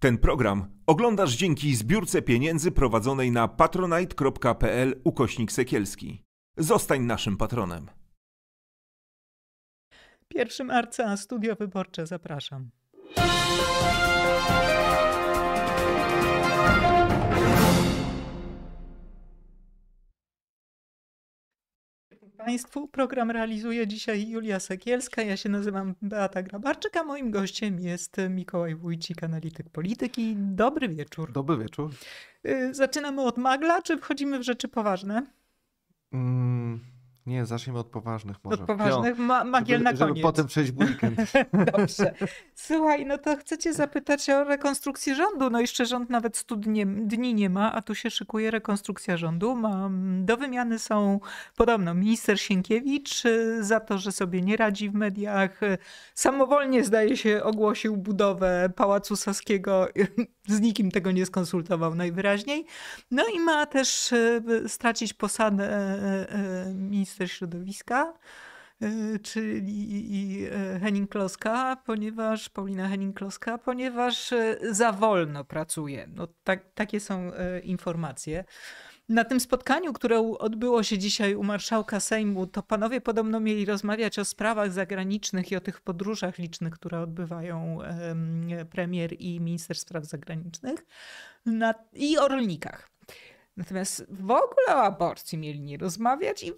Ten program oglądasz dzięki zbiórce pieniędzy prowadzonej na patronite.pl ukośnik sekielski. Zostań naszym patronem. 1 marca Studio Wyborcze zapraszam. Państwu. Program realizuje dzisiaj Julia Sekielska. Ja się nazywam Beata Grabarczyk, a moim gościem jest Mikołaj Wójcik, analityk polityki. Dobry wieczór. Dobry wieczór. Y, zaczynamy od magla, czy wchodzimy w rzeczy poważne? Mm. Nie, zacznijmy od poważnych może. Od poważnych, ma magiel żeby, na koniec. Żeby potem przejść w weekend. Dobrze. Słuchaj, no to chcecie zapytać o rekonstrukcję rządu. No jeszcze rząd nawet 100 dni, dni nie ma, a tu się szykuje rekonstrukcja rządu. Mm, do wymiany są podobno minister Sienkiewicz y, za to, że sobie nie radzi w mediach. Y, samowolnie zdaje się ogłosił budowę Pałacu Saskiego z nikim tego nie skonsultował najwyraźniej. No i ma też e, stracić posadę e, e, minister środowiska, czyli Henning Kloska, ponieważ Paulina Henning Kloska, ponieważ za wolno pracuje. No, tak, takie są informacje. Na tym spotkaniu, które odbyło się dzisiaj u marszałka Sejmu, to panowie podobno mieli rozmawiać o sprawach zagranicznych i o tych podróżach licznych, które odbywają premier i minister spraw zagranicznych i o rolnikach. Natomiast w ogóle o aborcji mieli nie rozmawiać i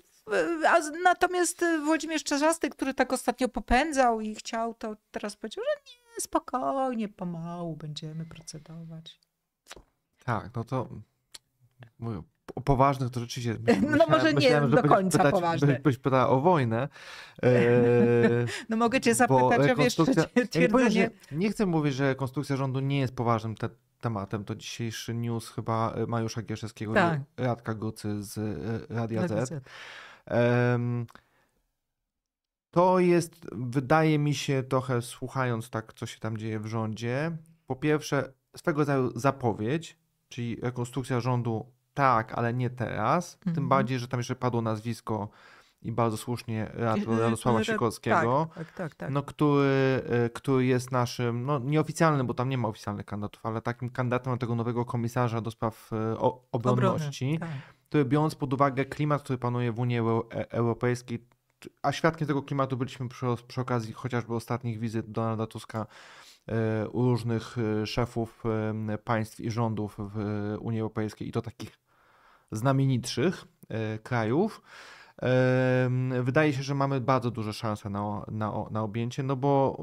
a natomiast Włodzimierz Czerzasty, który tak ostatnio popędzał i chciał, to teraz powiedział, że nie, spokojnie, pomału będziemy procedować. Tak, no to mówię, poważnych to rzeczywiście. No myślałem, no może myślałem, nie do końca pytać, poważnych. Byś pytała o wojnę. E, no mogę cię e, zapytać o rekonstrukcja... ja nie, powiem, nie chcę mówić, że konstrukcja rządu nie jest poważnym te, tematem. To dzisiejszy news chyba e, Mariusza Gieszewskiego tak. i Radka Gocy z e, Radia Z. to jest, wydaje mi się, trochę słuchając tak, co się tam dzieje w rządzie, po pierwsze swego rodzaju zapowiedź, czyli rekonstrukcja rządu tak, ale nie teraz. Mm -hmm. Tym mhm. bardziej, że tam jeszcze padło nazwisko i bardzo słusznie y, Radosława y, y, tak, Sikorskiego, tak, tak, tak, No, który, który jest naszym, no nieoficjalnym, bo tam nie ma oficjalnych kandydatów, ale takim kandydatem na tego nowego komisarza do spraw obronności, Obrony, tak. który biorąc pod uwagę klimat, który panuje w Unii e- Europejskiej, a świadkiem tego klimatu byliśmy przy, przy okazji chociażby ostatnich wizyt Donalda Tuska u różnych szefów państw i rządów w Unii Europejskiej i to takich znamienitszych e, krajów. Wydaje się, że mamy bardzo duże szanse na, na, na objęcie, no bo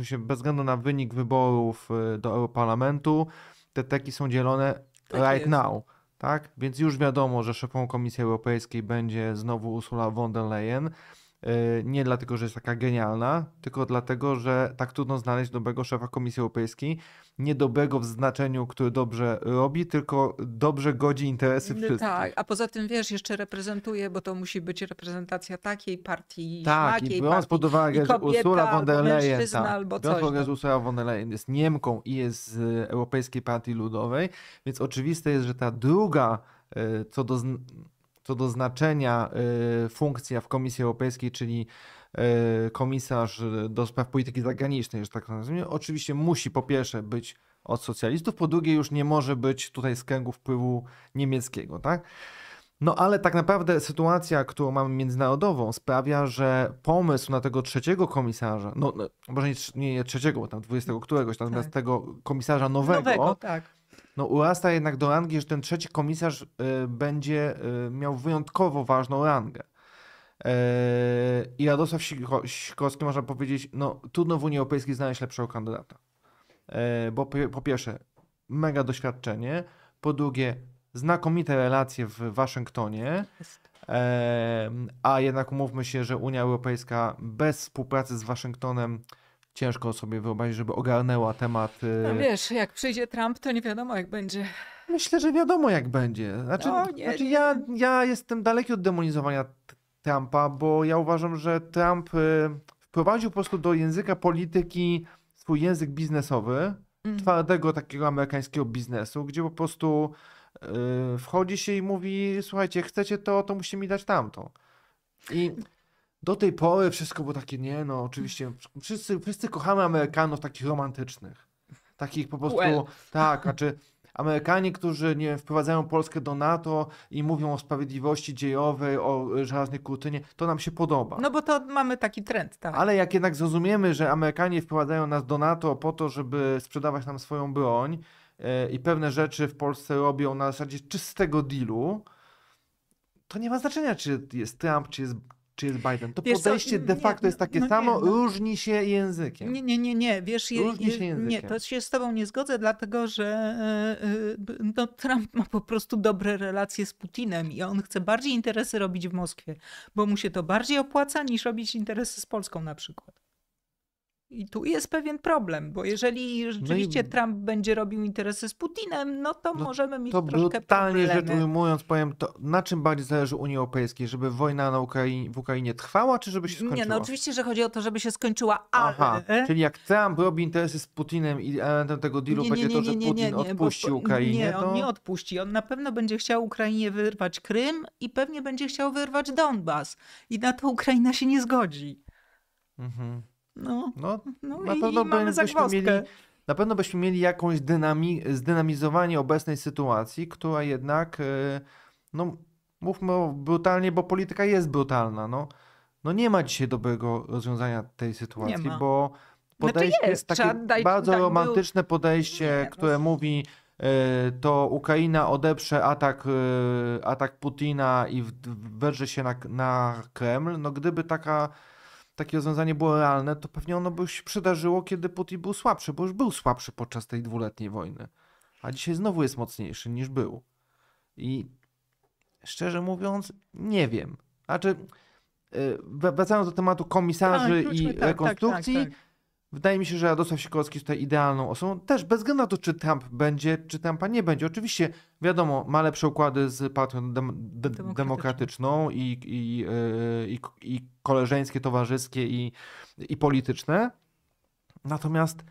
e, się, bez względu na wynik wyborów e, do Europarlamentu, te teki są dzielone tak right jest. now. Tak? Więc już wiadomo, że szefą Komisji Europejskiej będzie znowu Ursula von der Leyen. E, nie dlatego, że jest taka genialna, tylko dlatego, że tak trudno znaleźć dobrego szefa Komisji Europejskiej. Nie dobrego w znaczeniu, który dobrze robi, tylko dobrze godzi interesy no wszystkich. Tak, a poza tym wiesz, jeszcze reprezentuje, bo to musi być reprezentacja takiej partii, tak, takiej i tak. biorąc pod uwagę, że Ursula von der Leyen, tak, albo biorąc pod uwagę, że Ursula von der Leyen jest Niemką i jest z Europejskiej Partii Ludowej, więc oczywiste jest, że ta druga e, co do co do znaczenia y, funkcja w Komisji Europejskiej, czyli y, komisarz y, do spraw polityki zagranicznej, że tak nazwijmy, no, oczywiście musi po pierwsze być od socjalistów, po drugie już nie może być tutaj z kręgu wpływu niemieckiego, tak? No ale tak naprawdę sytuacja, którą mamy międzynarodową, sprawia, że pomysł na tego trzeciego komisarza, no, no może nie, nie trzeciego, bo tam dwudziestego któregoś, natomiast tak. tego komisarza nowego, nowego tak no urasta jednak do rangi, że ten trzeci komisarz y, będzie y, miał wyjątkowo ważną rangę. Y, I yy, Radosław Sikorski, można powiedzieć, no trudno w Unii Europejskiej znaleźć lepszego kandydata. Yy, bo po pierwsze, mega doświadczenie, po drugie, znakomite relacje w Waszyngtonie, yy, a jednak umówmy się, że Unia Europejska bez współpracy z Waszyngtonem ciężko sobie wyobrazić, żeby ogarnęła temat. Y, no wiesz, jak przyjdzie Trump, to nie wiadomo jak będzie. Myślę, że wiadomo jak będzie. Znaczy, no, nie, znaczy nie. Ja, ja jestem daleki od demonizowania Trumpa, bo ja uważam, że Trump y, wprowadził po prostu do języka polityki swój język biznesowy, mm. twardego takiego amerykańskiego biznesu, gdzie po prostu y, wchodzi się i mówi, słuchajcie, chcecie to, to musicie mi dać tamto. I do tej pory wszystko było takie, nie no, oczywiście, wszyscy, wszyscy kochamy Amerykanów takich romantycznych. Takich po prostu, well. tak, znaczy Amerykanie, którzy nie wprowadzają Polskę do NATO i mówią o sprawiedliwości dziejowej, o y, żelaznej kurtynie, to nam się podoba. No bo to mamy taki trend, tak. Ale jak jednak zrozumiemy, że Amerykanie wprowadzają nas do NATO po to, żeby sprzedawać nam swoją broń yy, i pewne rzeczy w Polsce robią na zasadzie czystego dealu, to nie ma znaczenia, czy jest Trump, czy jest czy jest Biden. To wiesz podejście de facto nie, jest takie no, no, samo, nie, no. różni się językiem. Nie, nie, nie, nie. Wiesz, je, różni się językiem. Nie, to się z tobą nie zgodzę, dlatego że e, e, no, Trump ma po prostu dobre relacje z Putinem i on chce bardziej interesy robić w Moskwie, bo mu się to bardziej opłaca niż robić interesy z Polską na przykład. I tu jest pewien problem, bo jeżeli rzeczywiście no i... Trump będzie robił interesy z Putinem, no to no możemy mieć to troszkę brutalnie problemy. rzecz ujmując, powiem to, na czym bardziej zależy Unii Europejskiej, żeby wojna na Ukrainie, w Ukrainie trwała, czy żeby się skończyła? Nie, no oczywiście, że chodzi o to, żeby się skończyła, ale... Aha, czyli jak Trump robi interesy z Putinem i elementem tego dealu nie, nie, będzie to, że nie, Putin odpuści bo, Ukrainie, Nie, to... on nie odpuści. On na pewno będzie chciał Ukrainie wyrwać Krym i pewnie będzie chciał wyrwać Donbas. I na to Ukraina się nie zgodzi. Mhm. No, no, no na pewno byśmy mieli, na pewno byśmy mieli jakąś dynami, zdynamizowanie obecnej sytuacji, która jednak, e, no mówmy brutalnie, bo polityka jest brutalna. No, no nie ma dzisiaj dobrego rozwiązania tej sytuacji, bo podejście znaczy jest, takie daj, bardzo daj, tak romantyczne był... podejście, nie, które no. mówi e, to Ukraina odeprze atak, e, atak Putina i wdrze się na, na Kreml. No gdyby taka takie rozwiązanie było realne, to pewnie ono by się przydarzyło, kiedy Putin był słabszy, bo już był słabszy podczas tej dwuletniej wojny. A dzisiaj znowu jest mocniejszy niż był. I szczerze mówiąc, nie wiem. Znaczy, y, wracając do tematu komisarzy tak, i tak, tak, rekonstrukcji, tak, Wydaje mi się, że Radosław Sikorski jest tutaj idealną osobą, też bez względu na to, czy Trump będzie, czy Trumpa nie będzie. Oczywiście, wiadomo, ma lepsze układy z partią dem, de, demokratyczną i, i, e, i, i koleżeńskie, towarzyskie i, i polityczne. Natomiast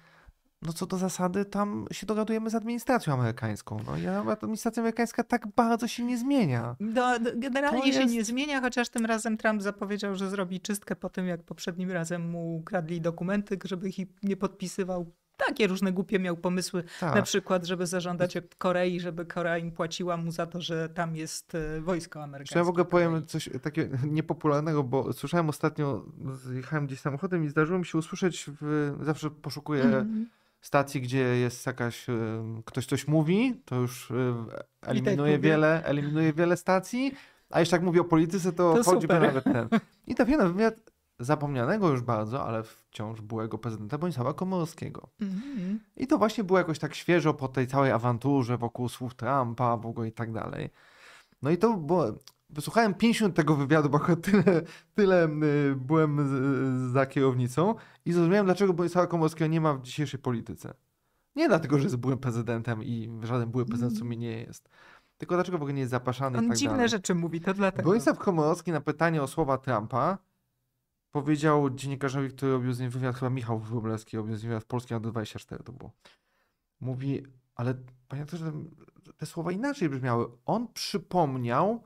no co do zasady, tam się dogadujemy z administracją amerykańską. No i administracja amerykańska tak bardzo się nie zmienia. No, generalnie jest... się nie zmienia, chociaż tym razem Trump zapowiedział, że zrobi czystkę po tym, jak poprzednim razem mu kradli dokumenty, żeby ich nie podpisywał takie różne głupie miał pomysły. Tak. Na przykład, żeby zażądać od Korei, żeby Korea im płaciła mu za to, że tam jest e, wojsko amerykańskie. Czy ja w ogóle powiem coś takiego niepopularnego, bo słyszałem ostatnio, jechałem gdzieś samochodem i zdarzyło mi się usłyszeć, w, zawsze poszukuję mm -hmm stacji, gdzie jest jakaś, y, ktoś coś mówi, to już y, tak eliminuje tak wiele, eliminuje wiele stacji, a jeszcze jak mówi o polityce, to, to choćby nawet ten. I ta na wywiad zapomnianego już bardzo, ale wciąż byłego prezydenta Bronisława Komorowskiego. Mm-hmm. I to właśnie było jakoś tak świeżo po tej całej awanturze wokół słów Trumpa w ogóle i tak dalej. No i to było, wysłuchałem 50 tego wywiadu, bo akurat tyle, tyle y, byłem za kierownicą i zrozumiałem, dlaczego Bronisława Komorskiego nie ma w dzisiejszej polityce. Nie dlatego, że jest byłym prezydentem i żaden były prezydent w mm. sumie nie jest. Tylko dlaczego w ogóle nie jest zapraszany On tak dziwne dalej. rzeczy mówi, to dlatego. Bronisław Komorowski na pytanie o słowa Trumpa powiedział dziennikarzowi, który robił z nim wywiad, chyba Michał Wróblewski robił z nim wywiad w Polskiej Radio 24 to było. Mówi, ale panie że te słowa inaczej brzmiały. On przypomniał,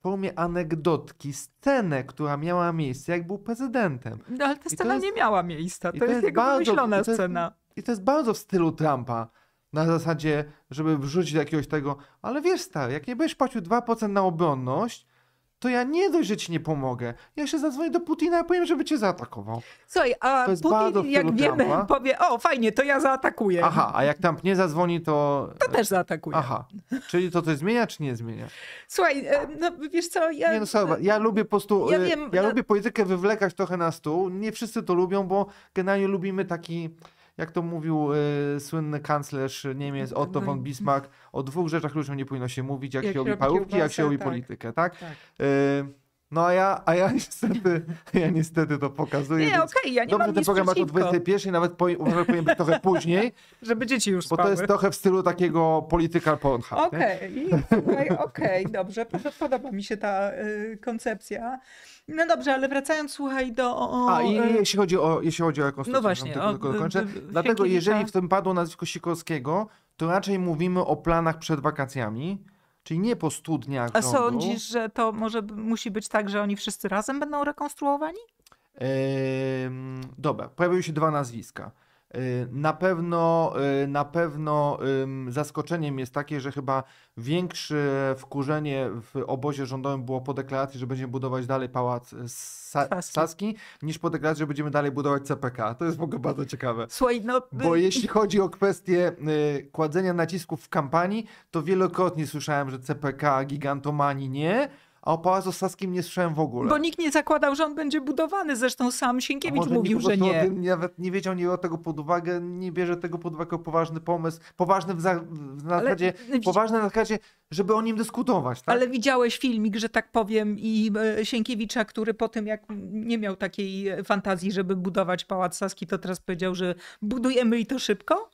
formie anegdotki scenę, która miała miejsce, jak był prezydentem. No ale ta scena jest, nie miała miejsca, to, to jest, jest, jego bardzo, wymyślona i scena. I to jest bardzo w stylu Trumpa. Na zasadzie, żeby wrzucić jakiegoś tego, ale wiesz stary, jak nie byś płacił 2% na obronność, to ja nie dość, że ci nie pomogę. Ja się zadzwonię do Putina i powiem, żeby cię zaatakował. Słuchaj, a Putin, jak wiemy, Trumpa. powie, o fajnie, to ja zaatakuję. Aha, a jak tam nie zadzwoni, to... To też zaatakuje. Aha, czyli to coś zmienia, czy nie zmienia? Słuchaj, e, no wiesz co, ja... Nie, no słuchaj, ja lubię po prostu, ja, e, wiem, ja no- lubię politykę wywlekać trochę na stół. Nie wszyscy to lubią, bo generalnie lubimy taki jak to mówił y, słynny kanclerz Niemiec Otto no von Bismarck, o dwóch rzeczach ludziom nie powinno się mówić, jak, jak się robi parówki, jak się robi tak. politykę, tak? tak. Y, no a ja, a ja niestety, ja niestety to pokazuję. Nie, okej, okay, ja nie dobrze mam ten program o 21, nawet po, uważam, trochę później. Żeby dzieci już Bo to jest trochę w stylu takiego political pornha. Okej, okay, okej, okay, dobrze, podoba mi się ta y, koncepcja. No dobrze, ale wracając, słuchaj, do... O, a i y, jeśli chodzi o, jeśli chodzi o rekonstrukcję, no właśnie, tylko, o, tylko dokończę. Y, y, y, Dlatego jeżeli w tym padło nazwisko Sikorskiego, to raczej mówimy o planach przed wakacjami, Czyli nie po studniach. A rządu. sądzisz, że to może musi być tak, że oni wszyscy razem będą rekonstruowani? Eee, dobra, pojawiły się dwa nazwiska. Y, na pewno, y, na pewno zaskoczeniem jest takie, że chyba większe wkurzenie w obozie rządowym było po deklaracji, że będziemy budować dalej pałac y, Sa Saski, niż po deklaracji, że będziemy dalej budować CPK. To jest w ogóle bardzo ciekawe. Słuchaj, no... Bo jeśli chodzi o kwestię kładzenia nacisków w kampanii, to wielokrotnie słyszałem, że CPK gigantomani nie, a o Pałacu Saskim nie słyszałem w ogóle. Bo nikt nie zakładał, że on będzie budowany, zresztą sam Sienkiewicz mówił, że nie. nawet nie wiedział, nie o tego pod uwagę, nie bierze tego pod uwagę poważny pomysł, poważny w, za, w Ale... poważny w nakładzie, żeby o nim dyskutować. Tak? Ale widziałeś filmik, że tak powiem, i e, Sienkiewicza, który po tym jak nie miał takiej fantazji, żeby budować Pałac Saski, to teraz powiedział, że budujemy i to szybko?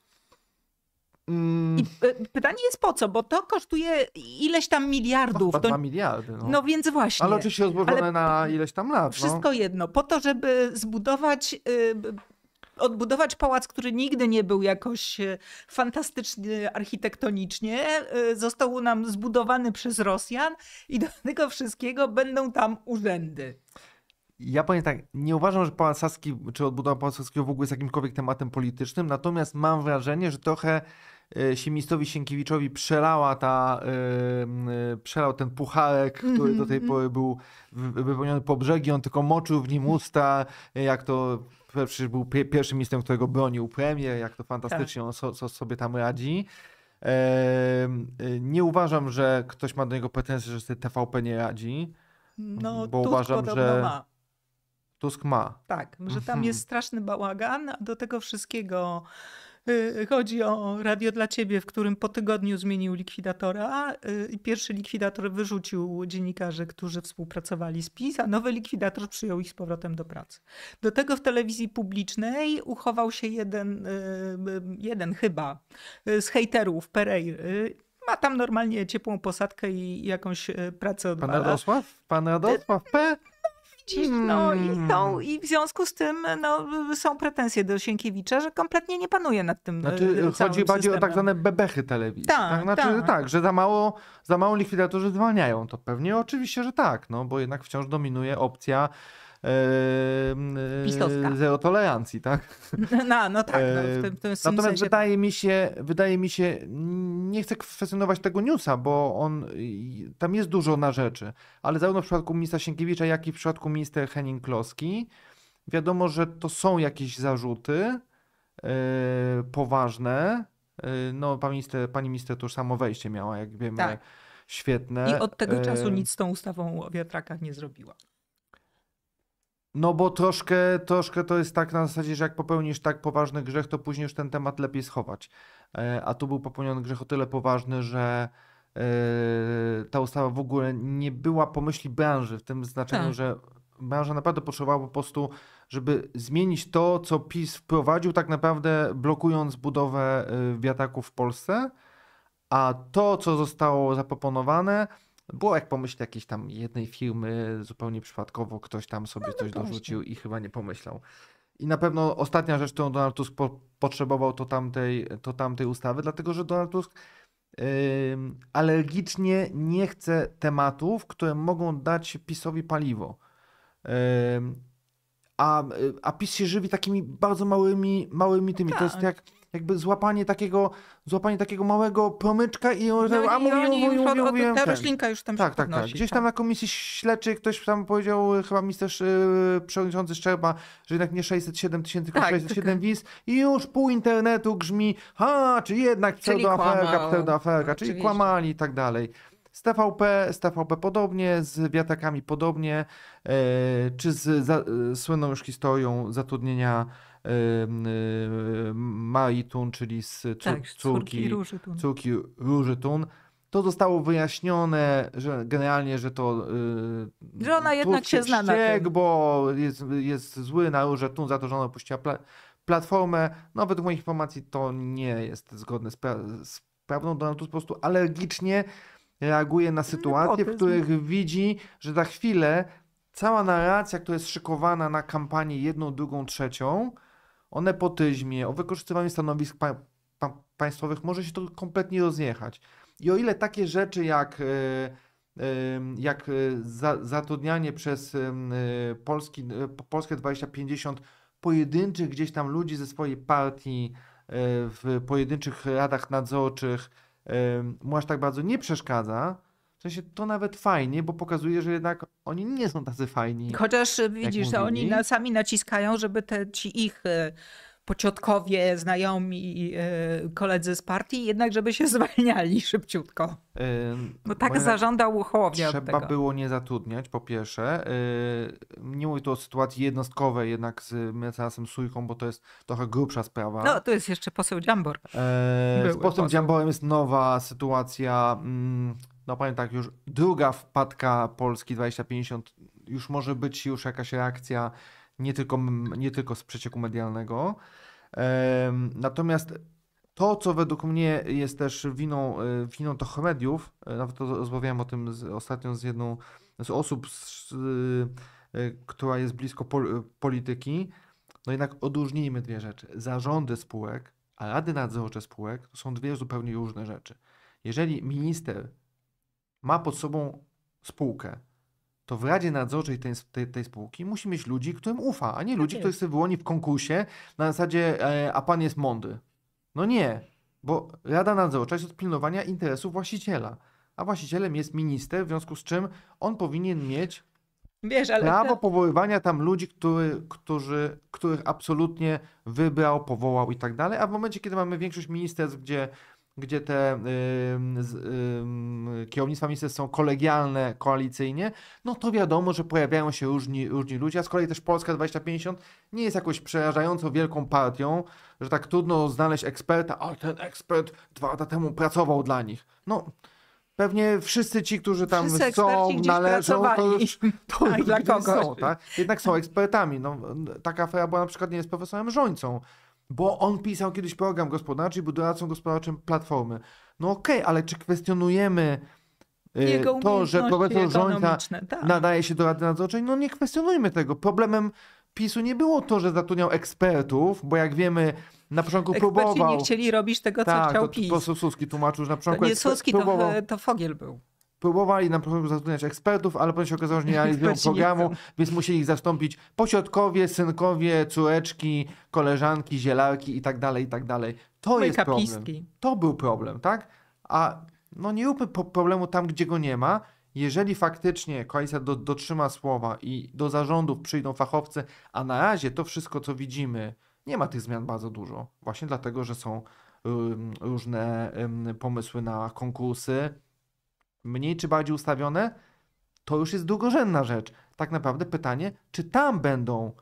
Mm. I e, pytanie jest po co, bo to kosztuje ileś tam miliardów. To, to... miliardy. No. no. więc właśnie. Ale oczywiście rozłożone Ale... na ileś tam lat. No. Wszystko no. jedno. Po to, żeby zbudować y, odbudować pałac, który nigdy nie był jakoś e, fantastyczny architektonicznie, e, został nam zbudowany przez Rosjan i do tego wszystkiego będą tam urzędy. Ja powiem tak, nie uważam, że Pałac Saski czy odbudowa Pałacu Saskiego w ogóle jest jakimkolwiek tematem politycznym, natomiast mam wrażenie, że trochę E, Siemistowi Sienkiewiczowi przelała ta, e, e, przelał ten puchalek, który do tej mhm, pory mhm. był wypełniony po brzegi, on tylko moczył w nim usta, jak to przecież był pierwszym ministrem, którego bronił premier, jak to fantastycznie tak. on so, so sobie tam radzi. nie uważam, że ktoś ma do niego pretensje, że TVP nie radzi, no, bo uważam, że... Ma. Tusk ma. Tak, że tam mhm. jest straszny bałagan, do tego wszystkiego Y, chodzi o radio dla ciebie, w którym po tygodniu zmienił likwidatora a y, pierwszy likwidator wyrzucił dziennikarzy, którzy współpracowali z PiS, a nowy likwidator przyjął ich z powrotem do pracy. Do tego w telewizji publicznej uchował się jeden, y, jeden chyba z hejterów perej ma tam normalnie ciepłą posadkę i jakąś pracę od Pan Radosław? Pan Radosław P? No i, hmm. i w związku z tym no, są pretensje do Sienkiewicza, że kompletnie nie panuje nad tym Znaczy e, chodzi bardziej o tak zwane bebechy telewizji. Tak, tak, znaczy, tak. tak że za mało, za mało likwidatorzy zwalniają. To pewnie oczywiście, że tak, no bo jednak wciąż dominuje opcja Pisowska. Eee, zero tolerancji, tak? No, no tak. No, w eee, tym, w tym Natomiast wydaje mi się, wydaje mi się, nie chcę kwestionować tego newsa, bo on, tam jest dużo na rzeczy, ale zarówno w przypadku ministra Sienkiewicza, jak i w przypadku minister Henning Kloski, wiadomo, że to są jakieś zarzuty yy, poważne. Yy, no, pani minister, pani minister to już samo wejście miała, jak wiemy. Tak. Świetne. I od tego czasu nic z tą ustawą o wiatrakach nie zrobiła. No bo troszkę, troszkę to jest tak na zasadzie, że jak popełnisz tak poważny grzech, to później już ten temat lepiej schować. E, a tu był popełniony grzech o tyle poważny, że e, ta ustawa w ogóle nie była po myśli branży, w tym znaczeniu, tak. że branża naprawdę potrzebowała po prostu, żeby zmienić to, co PiS wprowadził, tak naprawdę blokując budowę e, wiataków w Polsce, a to, co zostało zaproponowane, było jak pomyśl jakiejś tam jednej firmy, zupełnie przypadkowo ktoś tam sobie no, coś dorzucił i chyba nie pomyślał. I na pewno ostatnia rzecz, którą Donald Tusk po potrzebował, to tamtej, to tamtej ustawy, dlatego że Donald Tusk yy, alergicznie nie chce tematów, które mogą dać PiSowi paliwo. Yy, a, y, a PiS się żywi takimi bardzo małymi, małymi tymi. Tak. To jest jak jakby złapanie takiego, złapanie takiego małego pomyczka i on, no, a mówił, mówił, mówił, od, mówiłem, ta roślinka już tam tak, się tak, tak, tak. podnosi, tak. Gdzieś tam tak. na komisji śledczej ktoś tam powiedział, y, chyba mister yy, przewodniczący Szczerba, że jednak nie 607 tysięcy, tylko tak, 607 wiz i już pół internetu grzmi, ha, czy jednak pseudoaferka, pseudoaferka, czyli kłamali i tak dalej. Z TVP, z TVP podobnie, z wiatrakami podobnie, yy, czy z za, yy, słynną już historią zatrudnienia Y, y, Marii Tun, czyli z cór- tak, córki, córki Róży Tun. To zostało wyjaśnione, że generalnie, że to. Yy, że ona jednak się zna na tym. bo jest, jest zły na Różę Tun za to, że ona opuściła pla- platformę. No, według moich informacji to nie jest zgodne z, pra- z prawdą. Donald Tusk po prostu alergicznie reaguje na no, sytuacje, w których widzi, że za chwilę cała narracja, która jest szykowana na kampanię jedną, drugą, trzecią, o nepotyzmie, o wykorzystywaniu stanowisk pa pa państwowych może się to kompletnie rozjechać. I o ile takie rzeczy jak, e, e, jak e, za, zatrudnianie przez Polski, Polskę 2050 pojedynczych gdzieś tam ludzi ze swojej partii w pojedynczych radach nadzorczych mu aż tak bardzo nie przeszkadza, w sensie to nawet fajnie, bo pokazuje, że jednak oni nie są tacy fajni. Chociaż y, widzisz, że oni na, sami naciskają, żeby te ci ich y, pociotkowie, znajomi, y, koledzy z partii, jednak żeby się zwalniali szybciutko. Bo tak moja... zażądał Hołownia Trzeba było nie zatrudniać, po pierwsze. nie mówię tu o sytuacji jednostkowej jednak z mecenasem Sujką, bo to jest trochę grubsza sprawa. No, tu jest jeszcze poseł Dziambor. z posłem Dziamborem jest nowa sytuacja... Mm, no powiem tak, już druga wpadka Polski 2050, już może być już jakaś reakcja nie tylko, nie tylko z przecieku medialnego. Natomiast to, co według mnie jest też winą, e, winą tych mediów, e, nawet rozmawiałem o tym z, ostatnio z jedną z osób, z, e, która jest blisko pol, polityki, no jednak odróżnijmy dwie rzeczy. Zarządy spółek, a rady nadzorcze spółek to są dwie zupełnie różne rzeczy. Jeżeli minister ma pod sobą spółkę, to w Radzie Nadzorczej tej, tej, tej spółki musi mieć ludzi, którym ufa, a nie tak ludzi, jest. których sobie wyłoni w konkursie na zasadzie, e, a pan jest mądry. No nie, bo Rada Nadzorcza jest od pilnowania interesów właściciela, a właścicielem jest minister, w związku z czym on powinien mieć Wiesz, prawo powoływania tam ludzi, który, którzy, których absolutnie wybrał, powołał i tak dalej, a w momencie, kiedy mamy większość ministerstw, gdzie gdzie te y, kierownictwa ministerstw są kolegialne koalicyjnie, no to wiadomo, że pojawiają się różni, różni ludzie, a z kolei też Polska 2050 nie jest jakąś przerażająco wielką partią, że tak trudno znaleźć eksperta, a ten ekspert dwa lata temu pracował dla nich. No, pewnie wszyscy ci, którzy tam wszyscy są, należą, to już to tak, dla są, tak? Jednak są ekspertami. No, taka afera była na przykład nie z profesorem Żońcą, bo on pisał kiedyś program gospodarczy i był doradcą gospodarczym Platformy. No okej, okay, ale czy kwestionujemy y, Jego to, że profesor Żońca tak. nadaje się do Rady Nadzorczej? No nie kwestionujmy tego. Problemem PiSu nie było to, że zatrudniał ekspertów, bo jak wiemy, na początku Eksperci próbował... nie chcieli robić tego, co tak, chciał to, PiS. Tak, Suski tłumaczył, że na początku... To nie Suski, to, to Fogiel był próbowali nam zatrudniać ekspertów, ale potem się okazało, że nie realizują programu, więc musieli ich zastąpić pośrodkowie, synkowie, córeczki, koleżanki, zielarki i tak dalej, i tak dalej. To no jest problem. To był problem, tak? A no nie róbmy problemu tam, gdzie go nie ma. Jeżeli faktycznie koalicja do, dotrzyma słowa i do zarządów przyjdą fachowcy, a na razie to wszystko, co widzimy, nie ma tych zmian bardzo dużo. Właśnie dlatego, że są różne pomysły na konkursy, mniej czy bardziej ustawione, to już jest drugorzędna rzecz. Tak naprawdę pytanie, czy tam będą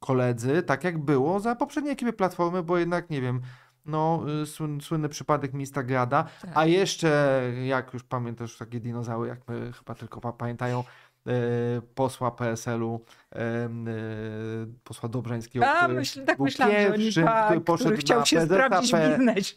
koledzy, tak jak było za poprzednie ekipy Platformy, bo jednak, nie wiem, no, y, słynny przypadek ministra Grada, a tak. jeszcze, jak już pamiętasz, takie dinozaury, jak my chyba tylko pamiętają, Y, posła PSL-u, y, posła Dobrzańskiego, A, który myśl, tak był myślałem, pierwszym, pa, który tak, poszedł który chciał na, się prezesa,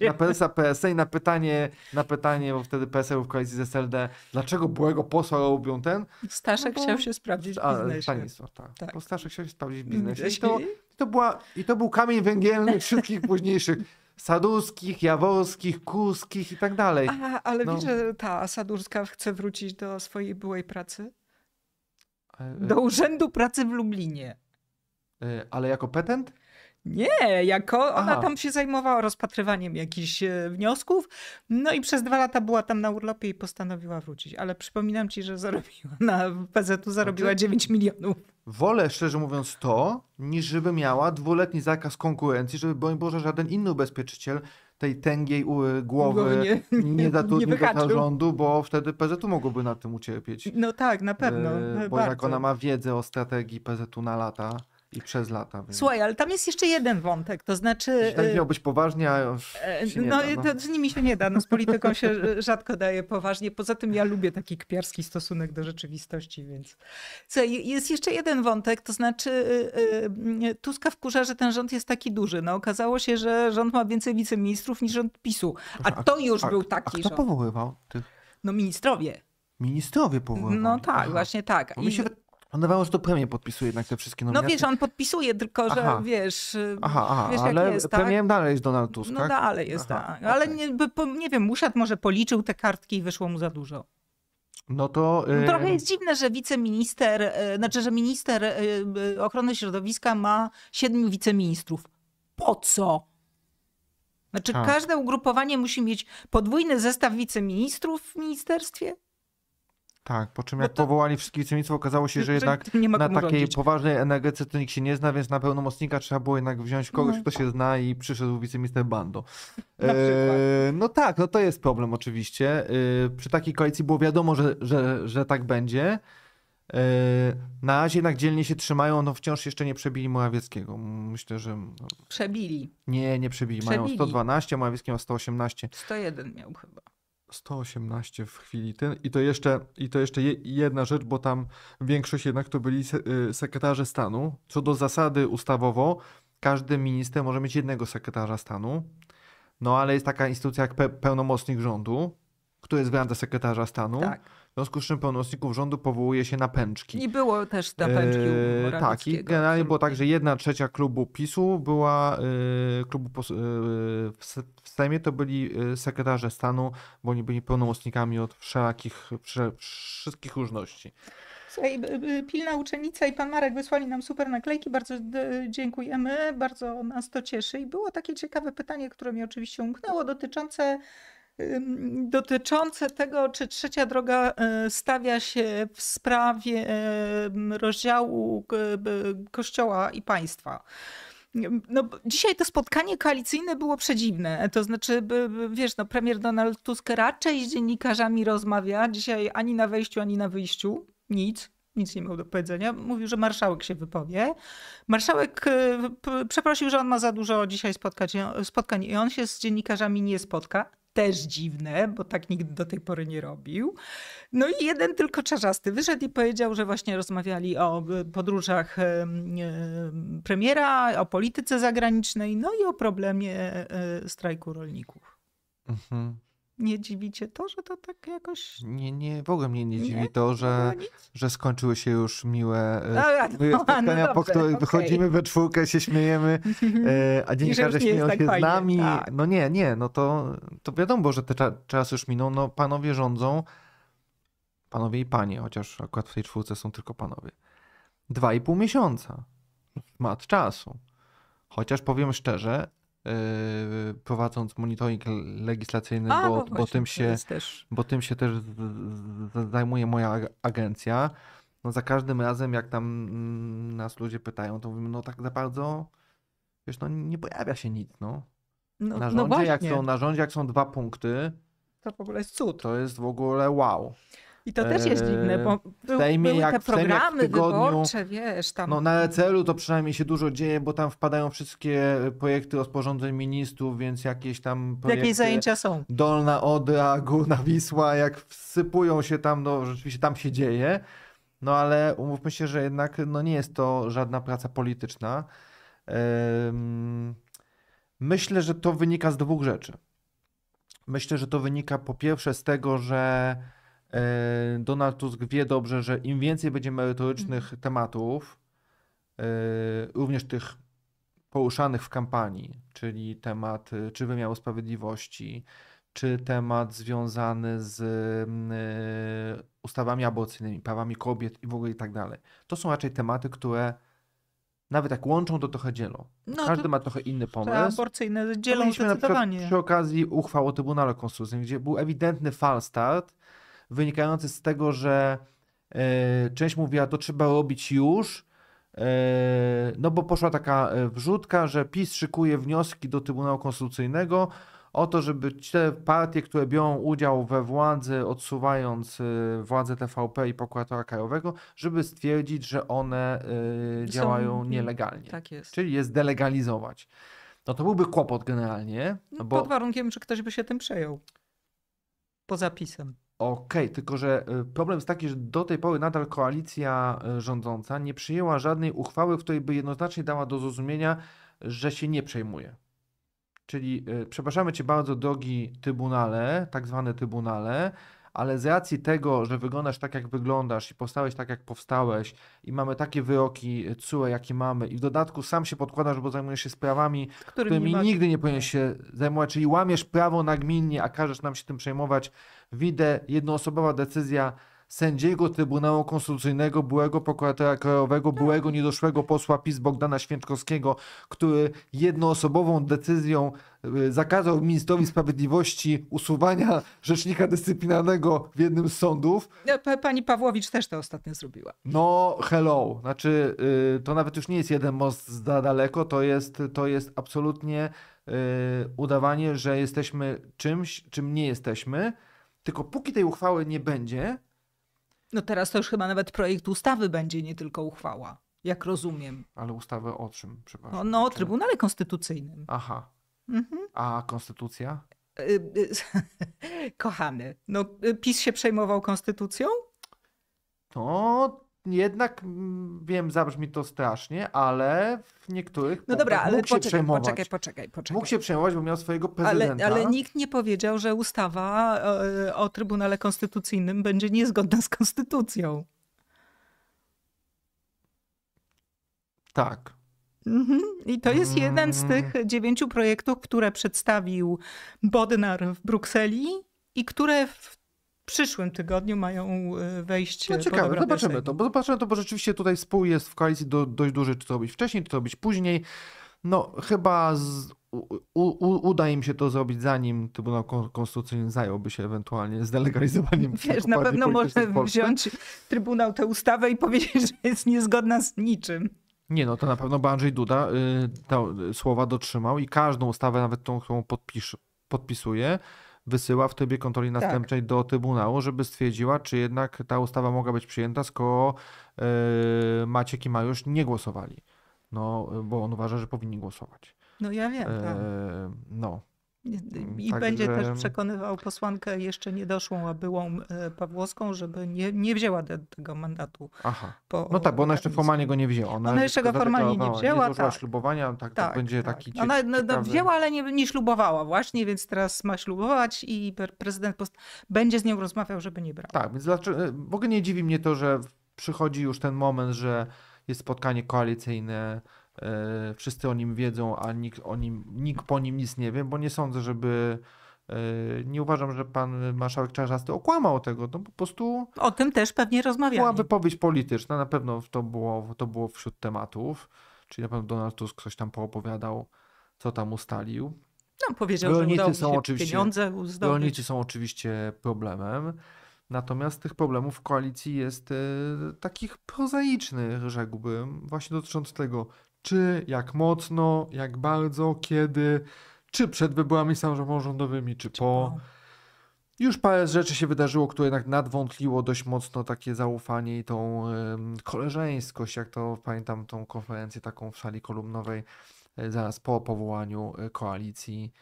na prezesa PSL i na pytanie, na pytanie, bo wtedy PSL w koalicji z SLD, dlaczego byłego posła robią ten? Staszek no bo, chciał się sprawdzić w biznesie. Stanisław, tak. tak. Bo Staszek chciał się sprawdzić w biznesie. I to, mhm. to, była, i to był kamień węgielny wszystkich późniejszych sadurskich, Jaworskich, Kuskich i tak dalej. A, ale no. widzę, ta Sadurska chce wrócić do swojej byłej pracy? Do e, e, Urzędu Pracy w Lublinie. E, ale jako petent? Nie, jako ona Aha. tam się zajmowała rozpatrywaniem jakichś wniosków. No i przez dwa lata była tam na urlopie i postanowiła wrócić. Ale przypominam ci, że zarobiła na PZ-u zarobiła znaczy, 9 milionów. Wolę szczerze mówiąc to, niż żeby miała dwuletni zakaz konkurencji, żeby bo Boże żaden inny ubezpieczyciel tej tęgiej głowy nie, nie, nie do zarządu, bo wtedy PZU mogłoby na tym ucierpieć. No tak, na pewno. E, no bo bardzo. jak ona ma wiedzę o strategii PZU na lata, i przez lata. Więc... Słuchaj, ale tam jest jeszcze jeden wątek, to znaczy... Jeśli tak e, miał być poważnie, a już e, no, da, no, to z nimi się nie da, no, z polityką się rzadko daje poważnie. Poza tym ja lubię taki kpiarski stosunek do rzeczywistości, więc... Słuchaj, jest jeszcze jeden wątek, to znaczy e, Tuska wkurza, że ten rząd jest taki duży. No okazało się, że rząd ma więcej wiceministrów niż rząd PiSu, a to już a, był taki a kto rząd. powoływał tych? No ministrowie. Ministrowie powoływali. No tak, Aha. właśnie tak. I... Mi się on no, dawało, że to premier podpisuje jednak te wszystkie no, nominacje. No wiesz, on podpisuje, tylko że aha. wiesz, aha, aha, wiesz ale jak jest, tak? dalej jest Donald Tusk, No tak? dalej jest, aha, tak. Ale okay. nie, nie wiem, Muszat może policzył te kartki i wyszło mu za dużo. No to... No y, trochę jest dziwne, że wiceminister, y, znaczy, że minister y, ochrony środowiska ma siedmiu wiceministrów. Po co? Znaczy, A. każde ugrupowanie musi mieć podwójny zestaw wiceministrów w ministerstwie? Tak, po czym no jak to... powołali wszystkie cennictwo, okazało się, że jednak na takiej rządzić. poważnej energetyce to nikt się nie zna, więc na pełnomocnika trzeba było jednak wziąć kogoś, no. kto się tak. zna i przyszedł wiceminister Bando. E, no tak, no to jest problem oczywiście. E, przy takiej koalicji było wiadomo, że, że, że tak będzie. E, na razie jednak dzielnie się trzymają, no wciąż jeszcze nie przebili Morawieckiego. Myślę, że... Przebili. Nie, nie przebili. przebili. Mają 112, Morawiecki ma 118. 101 miał chyba. 118 w chwili ten. I to jeszcze, i to jeszcze jedna rzecz, bo tam większość jednak to byli y, sekretarze stanu. Co do zasady ustawowo, każdy minister może mieć jednego sekretarza stanu. No ale jest taka instytucja jak pe pełnomocnik rządu, który jest w sekretarza stanu. Tak. W związku z czym pełnomocników rządu powołuje się na pęczki. I było też na pęczki e, Tak, i generalnie było tak, że jedna trzecia klubu PiSu była, e, klubu pos, e, w, w Sejmie to byli sekretarze stanu, bo oni byli pełnomocnikami od wszelakich, wszystkich różności. Słuchaj, pilna uczennica i pan Marek wysłali nam super naklejki, bardzo dziękujemy, bardzo nas to cieszy. I było takie ciekawe pytanie, które mi oczywiście umknęło, dotyczące dotyczące tego, czy trzecia droga e, stawia się w sprawie e, rozdziału kościoła i państwa. No, dzisiaj to spotkanie koalicyjne było przedziwne. To znaczy, wiesz, no, premier Donald Tusk raczej z dziennikarzami rozmawia. Dzisiaj ani na wejściu, ani na wyjściu. Nic nic nie miał do powiedzenia. Mówił, że marszałek się wypowie. Marszałek e, przeprosił, że on ma za dużo dzisiaj spotkać, spotkań i on się z dziennikarzami nie spotka też dziwne, bo tak nikt do tej pory nie robił. No i jeden tylko czarzasty wyszedł i powiedział, że właśnie rozmawiali o e, podróżach e, premiera, o polityce zagranicznej, no i o problemie e, strajku rolników. Mhm nie dziwi cię to, że to tak jakoś. Nie, nie, w ogóle mnie nie dziwi nie? to, że, że skończyły się już miłe e, a, no, no, spotkania, no po których okay. wychodzimy we czwórkę, się śmiejemy, e, a dziennikarze śmieją tak się fajnie. z nami. Tak. No nie, nie, no to, to wiadomo, że ten czas już minął. No panowie rządzą, panowie i panie, chociaż akurat w tej czwórce są tylko panowie. Dwa i pół miesiąca. Mat czasu. Chociaż powiem szczerze, E, prowadząc monitoring legislacyjny, A, bo, właśnie, bo, tym się, bo tym się też zajmuje moja agencja. No za każdym razem, jak tam mm, nas ludzie pytają, to mówimy, no tak za bardzo, wiesz, no nie pojawia się nic, no. No, na no rządzie, no jak są, na rządzie, jak są dwa punkty, to w ogóle jest cud. To jest w ogóle wow. I to też jest dziwne, bo eee, był, Sejmie, były te programy tygodniu, wyborcze, wiesz, tam... No na celu to przynajmniej się dużo dzieje, bo tam wpadają wszystkie projekty rozporządzeń ministrów, więc jakieś tam Jakieś zajęcia są. Dolna Odra, Górna Wisła, jak wsypują się tam, no rzeczywiście tam się dzieje. No ale umówmy się, że jednak no, nie jest to żadna praca polityczna. Myślę, że to wynika z dwóch rzeczy. Myślę, że to wynika po pierwsze z tego, że E, Donald Tusk wie dobrze, że im więcej będzie merytorycznych mhm. tematów, e, również tych poruszanych w kampanii, czyli temat e, czy wymiaru sprawiedliwości, czy temat związany z mm, ustawami aborcyjnymi, prawami kobiet i w ogóle i tak dalej. To są raczej tematy, które nawet jak łączą, to trochę dzielą. No, Każdy ma trochę inny pomysł. Te aborcyjne no dzielą zdecydowanie. Na przy okazji uchwał o Trybunale Konstytucyjnym, gdzie był ewidentny falstart, wynikający z tego, że e, część mówiła, to trzeba robić już, e, no bo poszła taka e, wrzutka, że PiS szykuje wnioski do Trybunału Konstytucyjnego o to, żeby te partie, które biorą udział we władzy, odsuwając władzę TVP i prokuratora krajowego, żeby stwierdzić, że one działają Są, nielegalnie. Tak jest. Czyli je zdelegalizować. No to byłby kłopot generalnie. no bo... Pod warunkiem, że ktoś by się tym przejął. Poza pisem. Okej, okay, tylko że y, problem jest taki, że do tej pory nadal koalicja y, rządząca nie przyjęła żadnej uchwały, w której by jednoznacznie dała do zrozumienia, że się nie przejmuje. Czyli y, przepraszamy Cię bardzo, drogi Trybunale, tak zwane Trybunale, ale z racji tego, że wyglądasz tak, jak wyglądasz i powstałeś tak, jak powstałeś i mamy takie wyroki CUE, jakie mamy i w dodatku sam się podkładasz, bo zajmujesz się sprawami, którymi, którymi nigdy nie powinieneś się zajmować, czyli łamiesz prawo nagminnie, a każesz nam się tym przejmować, Widzę jednoosobowa decyzja sędziego Trybunału Konstytucyjnego, byłego prokuratora krajowego, byłego niedoszłego posła PiS Bogdana Święczkowskiego, który jednoosobową decyzją y, zakazał ministrowi sprawiedliwości usuwania rzecznika dyscyplinarnego w jednym z sądów. No, pani Pawłowicz też to ostatnio zrobiła. No hello, znaczy y, to nawet już nie jest jeden most za daleko, to jest, to jest absolutnie y, udawanie, że jesteśmy czymś, czym nie jesteśmy tylko póki tej uchwały nie będzie. No teraz to już chyba nawet projekt ustawy będzie, nie tylko uchwała, jak rozumiem. Ale ustawę o czym, przepraszam? No, no o Trybunale Konstytucyjnym. Aha. Mhm. A konstytucja? Y, y, kochany, no y, PiS się przejmował konstytucją? To jednak mm, wiem, zabrzmi to strasznie, ale w niektórych. No dobra, ale mógł poczekaj, się przejmować. poczekaj, poczekaj, poczekaj. Mógł się przejmować, bo miał swojego prezydenta. Ale, ale nikt nie powiedział, że ustawa e, o Trybunale Konstytucyjnym będzie niezgodna z konstytucją. Tak. Mhm. I to jest jeden z tych mm. dziewięciu projektów, które przedstawił Bodnar w Brukseli i które w przyszłym tygodniu mają e, wejść. No e, ciekawe, zobaczymy Sejmu. to, bo zobaczymy to, bo rzeczywiście tutaj spół jest w koalicji do, dość duży, czy to robić wcześniej, czy to robić później. No chyba z, u, u, uda im się to zrobić, zanim Trybunał Konstytucyjny zająłby się ewentualnie zdelegalizowaniem Wiesz, na pewno może wziąć Trybunał tę ustawę i powiedzieć, że jest niezgodna z niczym. Nie, no to na pewno, Andrzej Duda y, słowa dotrzymał i każdą ustawę, nawet tą, którą podpisz, podpisuje, wysyła w trybie kontroli tak. następczej tak. do Trybunału, żeby stwierdziła, czy jednak ta ustawa mogła być przyjęta, skoro yy, Maciek i Mariusz nie głosowali. No, bo on uważa, że powinni głosować. No ja wiem. E, tak. no. Mm, I będzie też przekonywał posłankę jeszcze niedoszłą, a byłą e, Pawłowską, żeby nie, nie wzięła de, tego mandatu. Aha. Po, no tak, bo ona jeszcze formalnie go nie wzięła. Ona, ona jeszcze go formalnie nie wzięła. Nie tak. ślubowania, tak, tak, tak będzie tak. taki Ona no, no, wzięła, ale nie, nie ślubowała właśnie, więc teraz ma ślubować i prezydent będzie z nią rozmawiał, żeby nie brał. Tak, więc dlaczego, e, w ogóle nie dziwi mnie to, że przychodzi już ten moment, że jest spotkanie koalicyjne, E, wszyscy o nim wiedzą, a nikt, o nim, nikt po nim nic nie wie, bo nie sądzę, żeby e, nie uważam, że pan marszałek Czarzasty okłamał tego, no po prostu... O tym też pewnie rozmawiamy. Była wypowiedź polityczna, na pewno to było, to było wśród tematów, czyli na pewno Donald Tusk coś tam poopowiadał, co tam ustalił. No, powiedział, rolnicy że są oczywiście, pieniądze uzdobyć. Rolnicy są oczywiście problemem, natomiast tych problemów w koalicji jest e, takich prozaicznych, rzekłbym, właśnie dotyczących tego, czy, jak mocno, jak bardzo, kiedy, czy przed wyborami samorządowymi, czy po. Już parę rzeczy się wydarzyło, które jednak nadwątliło dość mocno takie zaufanie i tą koleżeńskość, jak to pamiętam tą konferencję taką w sali kolumnowej e, zaraz po powołaniu e, koalicji.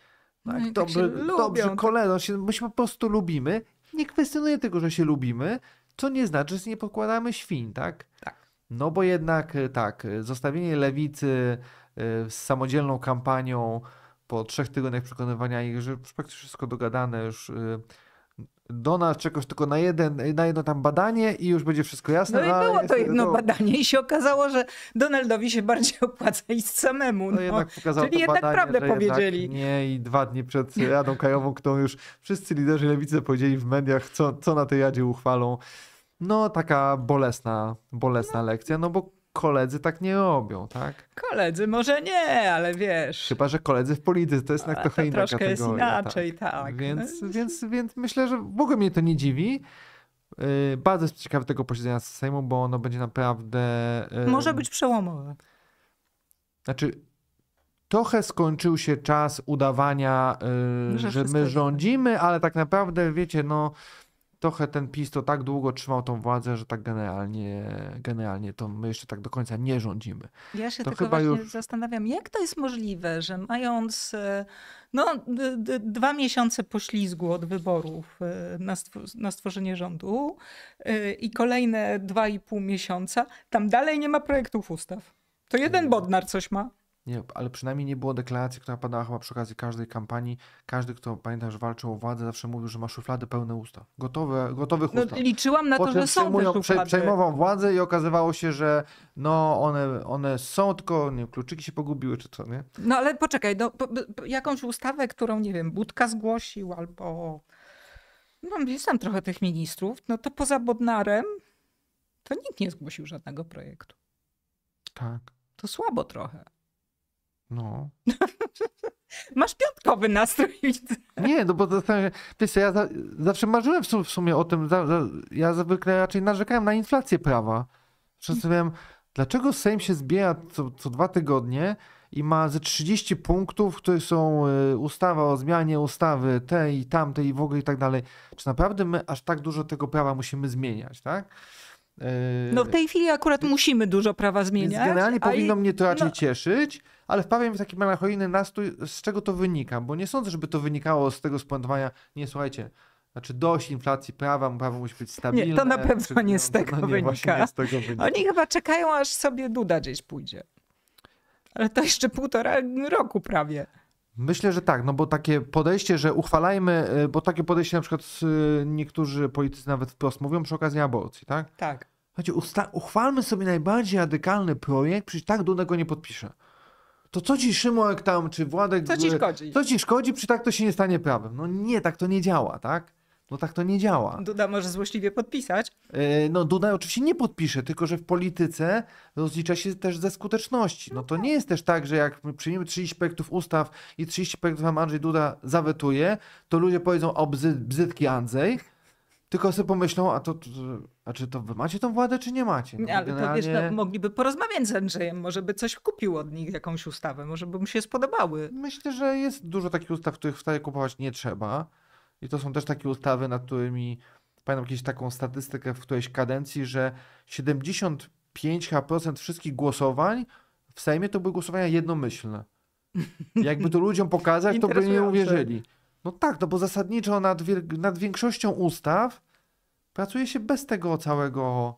No no tak, tak. no dobry, tak dobry, dobrzy my się po prostu lubimy. Nie kwestionuję tego, że się lubimy, co nie znaczy, że nie pokładamy świn, tak? Tak. No bo jednak e, tak, e, zostawienie lewicy e, z samodzielną kampanią po trzech tygodniach przekonywania ich, że praktycznie wszystko dogadane już do nas czegoś tylko na, jeden, na jedno tam badanie i już będzie wszystko jasne. No i było to jedno badanie i się okazało, że Donaldowi się bardziej opłaca iść samemu. No, no. Jednak pokazało Czyli jednak badanie, prawdę powiedzieli. Jednak nie i dwa dni przed Radą Krajową, którą już wszyscy liderzy lewicy powiedzieli w mediach, co, co na tej Radzie uchwalą. No, taka bolesna, bolesna no. lekcja, no bo koledzy tak nie robią, tak? Koledzy może nie, ale wiesz. Chyba, że koledzy w polityce to jest jednak trochę inna kategoria. jest inaczej, tak. tak. Więc, no. więc, więc myślę, że w ogóle mnie to nie dziwi. Yy, bardzo jest ciekawy tego posiedzenia z Sejmu, bo ono będzie naprawdę. Yy, może być przełomowe. Znaczy, trochę skończył się czas udawania, yy, że my rządzimy, ale tak naprawdę, wiecie, no trochę ten PiS to tak długo trzymał tą władzę, że tak generalnie, generalnie to my jeszcze tak do końca nie rządzimy. Ja się to tylko chyba właśnie już... zastanawiam, jak to jest możliwe, że mając e, no, dwa miesiące poślizgu od wyborów e, na, stw na stworzenie rządu e, i kolejne dwa i pół miesiąca, tam dalej nie ma projektów ustaw. To jeden mm. Bodnar coś ma. Nie, ale przynajmniej nie było deklaracji, która padała chyba przy okazji każdej kampanii. Każdy, kto pamięta, że walczył o władzę, zawsze mówił, że ma szuflady pełne usta. Gotowe, gotowych no, ustaw. Liczyłam na po to, że są te szuflady. przejmował władzę i okazywało się, że no one, one są, tylko nie, kluczyki się pogubiły czy co, nie? No ale poczekaj, no, po, po, jakąś ustawę, którą, nie wiem, Budka zgłosił albo... No jest tam trochę tych ministrów, no to poza Bodnarem to nikt nie zgłosił żadnego projektu. Tak. To słabo trochę. No. Masz piątkowy nastrój, widzę. Nie, no bo zastanawiam się, wiesz co, ja za, zawsze marzyłem w sumie o tym, za, za, ja zwykle raczej narzekałem na inflację prawa. Przedstawiałem, dlaczego Sejm się zbiera co, co dwa tygodnie i ma ze 30 punktów, które są y, ustawa o zmianie ustawy tej i tamtej i w ogóle i tak dalej. Czy naprawdę my aż tak dużo tego prawa musimy zmieniać, tak? Y, no w tej chwili akurat musimy dużo prawa zmieniać. Więc generalnie powinno i, mnie to raczej no... cieszyć, ale wpawia mnie w taki melancholijny nastrój, z czego to wynika, bo nie sądzę, żeby to wynikało z tego spuentowania, nie słuchajcie, znaczy dość inflacji prawa, prawo musi być stabilne. Nie, to na pewno nie no, z, tego no, no nie, nie z tego wynika. Oni chyba czekają, aż sobie Duda gdzieś pójdzie. Ale to jeszcze półtora roku prawie. Myślę, że tak, no bo takie podejście, że uchwalajmy, y, bo takie podejście na przykład y, niektórzy politycy nawet wprost mówią przy okazji aborcji, tak? Tak. Słuchajcie, uchwalmy sobie najbardziej radykalny projekt, przecież tak Duda go nie podpisze to co ci Szymonek tam, czy Władek... Co ci szkodzi? Co ci szkodzi, przy tak to się nie stanie prawem. No nie, tak to nie działa, tak? No tak to nie działa. Duda może złośliwie podpisać. E, no Duda oczywiście nie podpisze, tylko że w polityce rozlicza się też ze skuteczności. No to no nie tak. jest też tak, że jak my przyjmiemy 30 projektów ustaw i 30 projektów nam Andrzej Duda zawetuje, to ludzie powiedzą o bzy, bzydki Andrzej, tylko sobie pomyślą, a to, to a czy to wy macie tą władzę, czy nie macie? No, ale generalnie... to wiesz, no, mogliby porozmawiać z Andrzejem, może by coś kupił od nich, jakąś ustawę, może by mu się spodobały. Myślę, że jest dużo takich ustaw, których wcale kupować nie trzeba. I to są też takie ustawy, nad którymi pamiętam jakąś taką statystykę w którejś kadencji, że 75% wszystkich głosowań w Sejmie to były głosowania jednomyślne. Jakby to ludziom pokazać, to by nie uwierzyli. No tak, no bo zasadniczo nad, nad większością ustaw pracuje się bez tego całego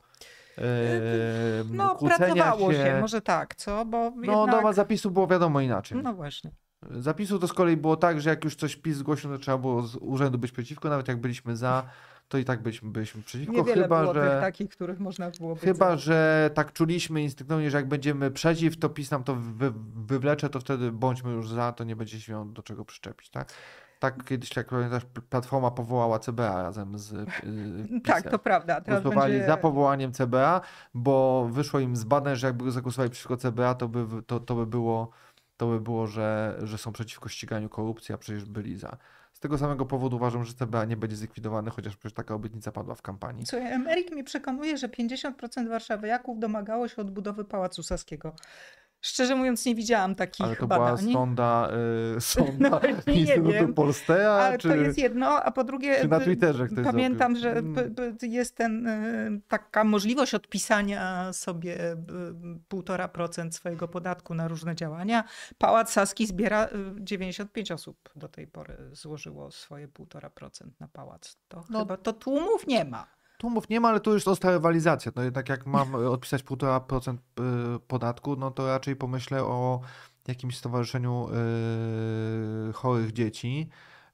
Yy, no, pracowało się. się. może tak, co? Bo no, jednak... nowa zapisu było wiadomo inaczej. No właśnie. Zapisu to z kolei było tak, że jak już coś PiS zgłosił, to trzeba było z urzędu być przeciwko, nawet jak byliśmy za, to i tak byliśmy, byliśmy przeciwko. Niewiele chyba, było że, tych takich, których można było być Chyba, za. że tak czuliśmy instynktownie, że jak będziemy przeciw, to PiS nam to wy, wywlecze, to wtedy bądźmy już za, to nie będzie się do czego przyczepić, tak? Tak kiedyś, jak pamiętasz, Platforma powołała CBA razem z y, Tak, to prawda. Teraz Głosowali będzie... za powołaniem CBA, bo wyszło im z badań, że jakby zagłosowali przeciwko CBA, to by, to, to by było, to by było że, że są przeciwko ściganiu korupcji, a przecież byli za. Z tego samego powodu uważam, że CBA nie będzie zlikwidowany, chociaż przecież taka obietnica padła w kampanii. Słuchaj, emeryk mnie przekonuje, że 50% warszawiaków domagało się odbudowy Pałacu Saskiego. Szczerze mówiąc, nie widziałam takich Ale to badań. była sonda, y, sonda no, Instytutu Polstea? Ale czy, to jest jedno, a po drugie czy na Twitterze ktoś pamiętam, że jest ten, y, taka możliwość odpisania sobie 1,5% y, swojego podatku na różne działania. Pałac Saski zbiera 95 y, osób do tej pory złożyło swoje 1,5% na pałac. To no, chyba to tłumów nie ma. Tłumów nie ma, ale to już została rywalizacja. No jednak jak mam odpisać 1,5% y, podatku, no to raczej pomyślę o jakimś stowarzyszeniu yy, chorych dzieci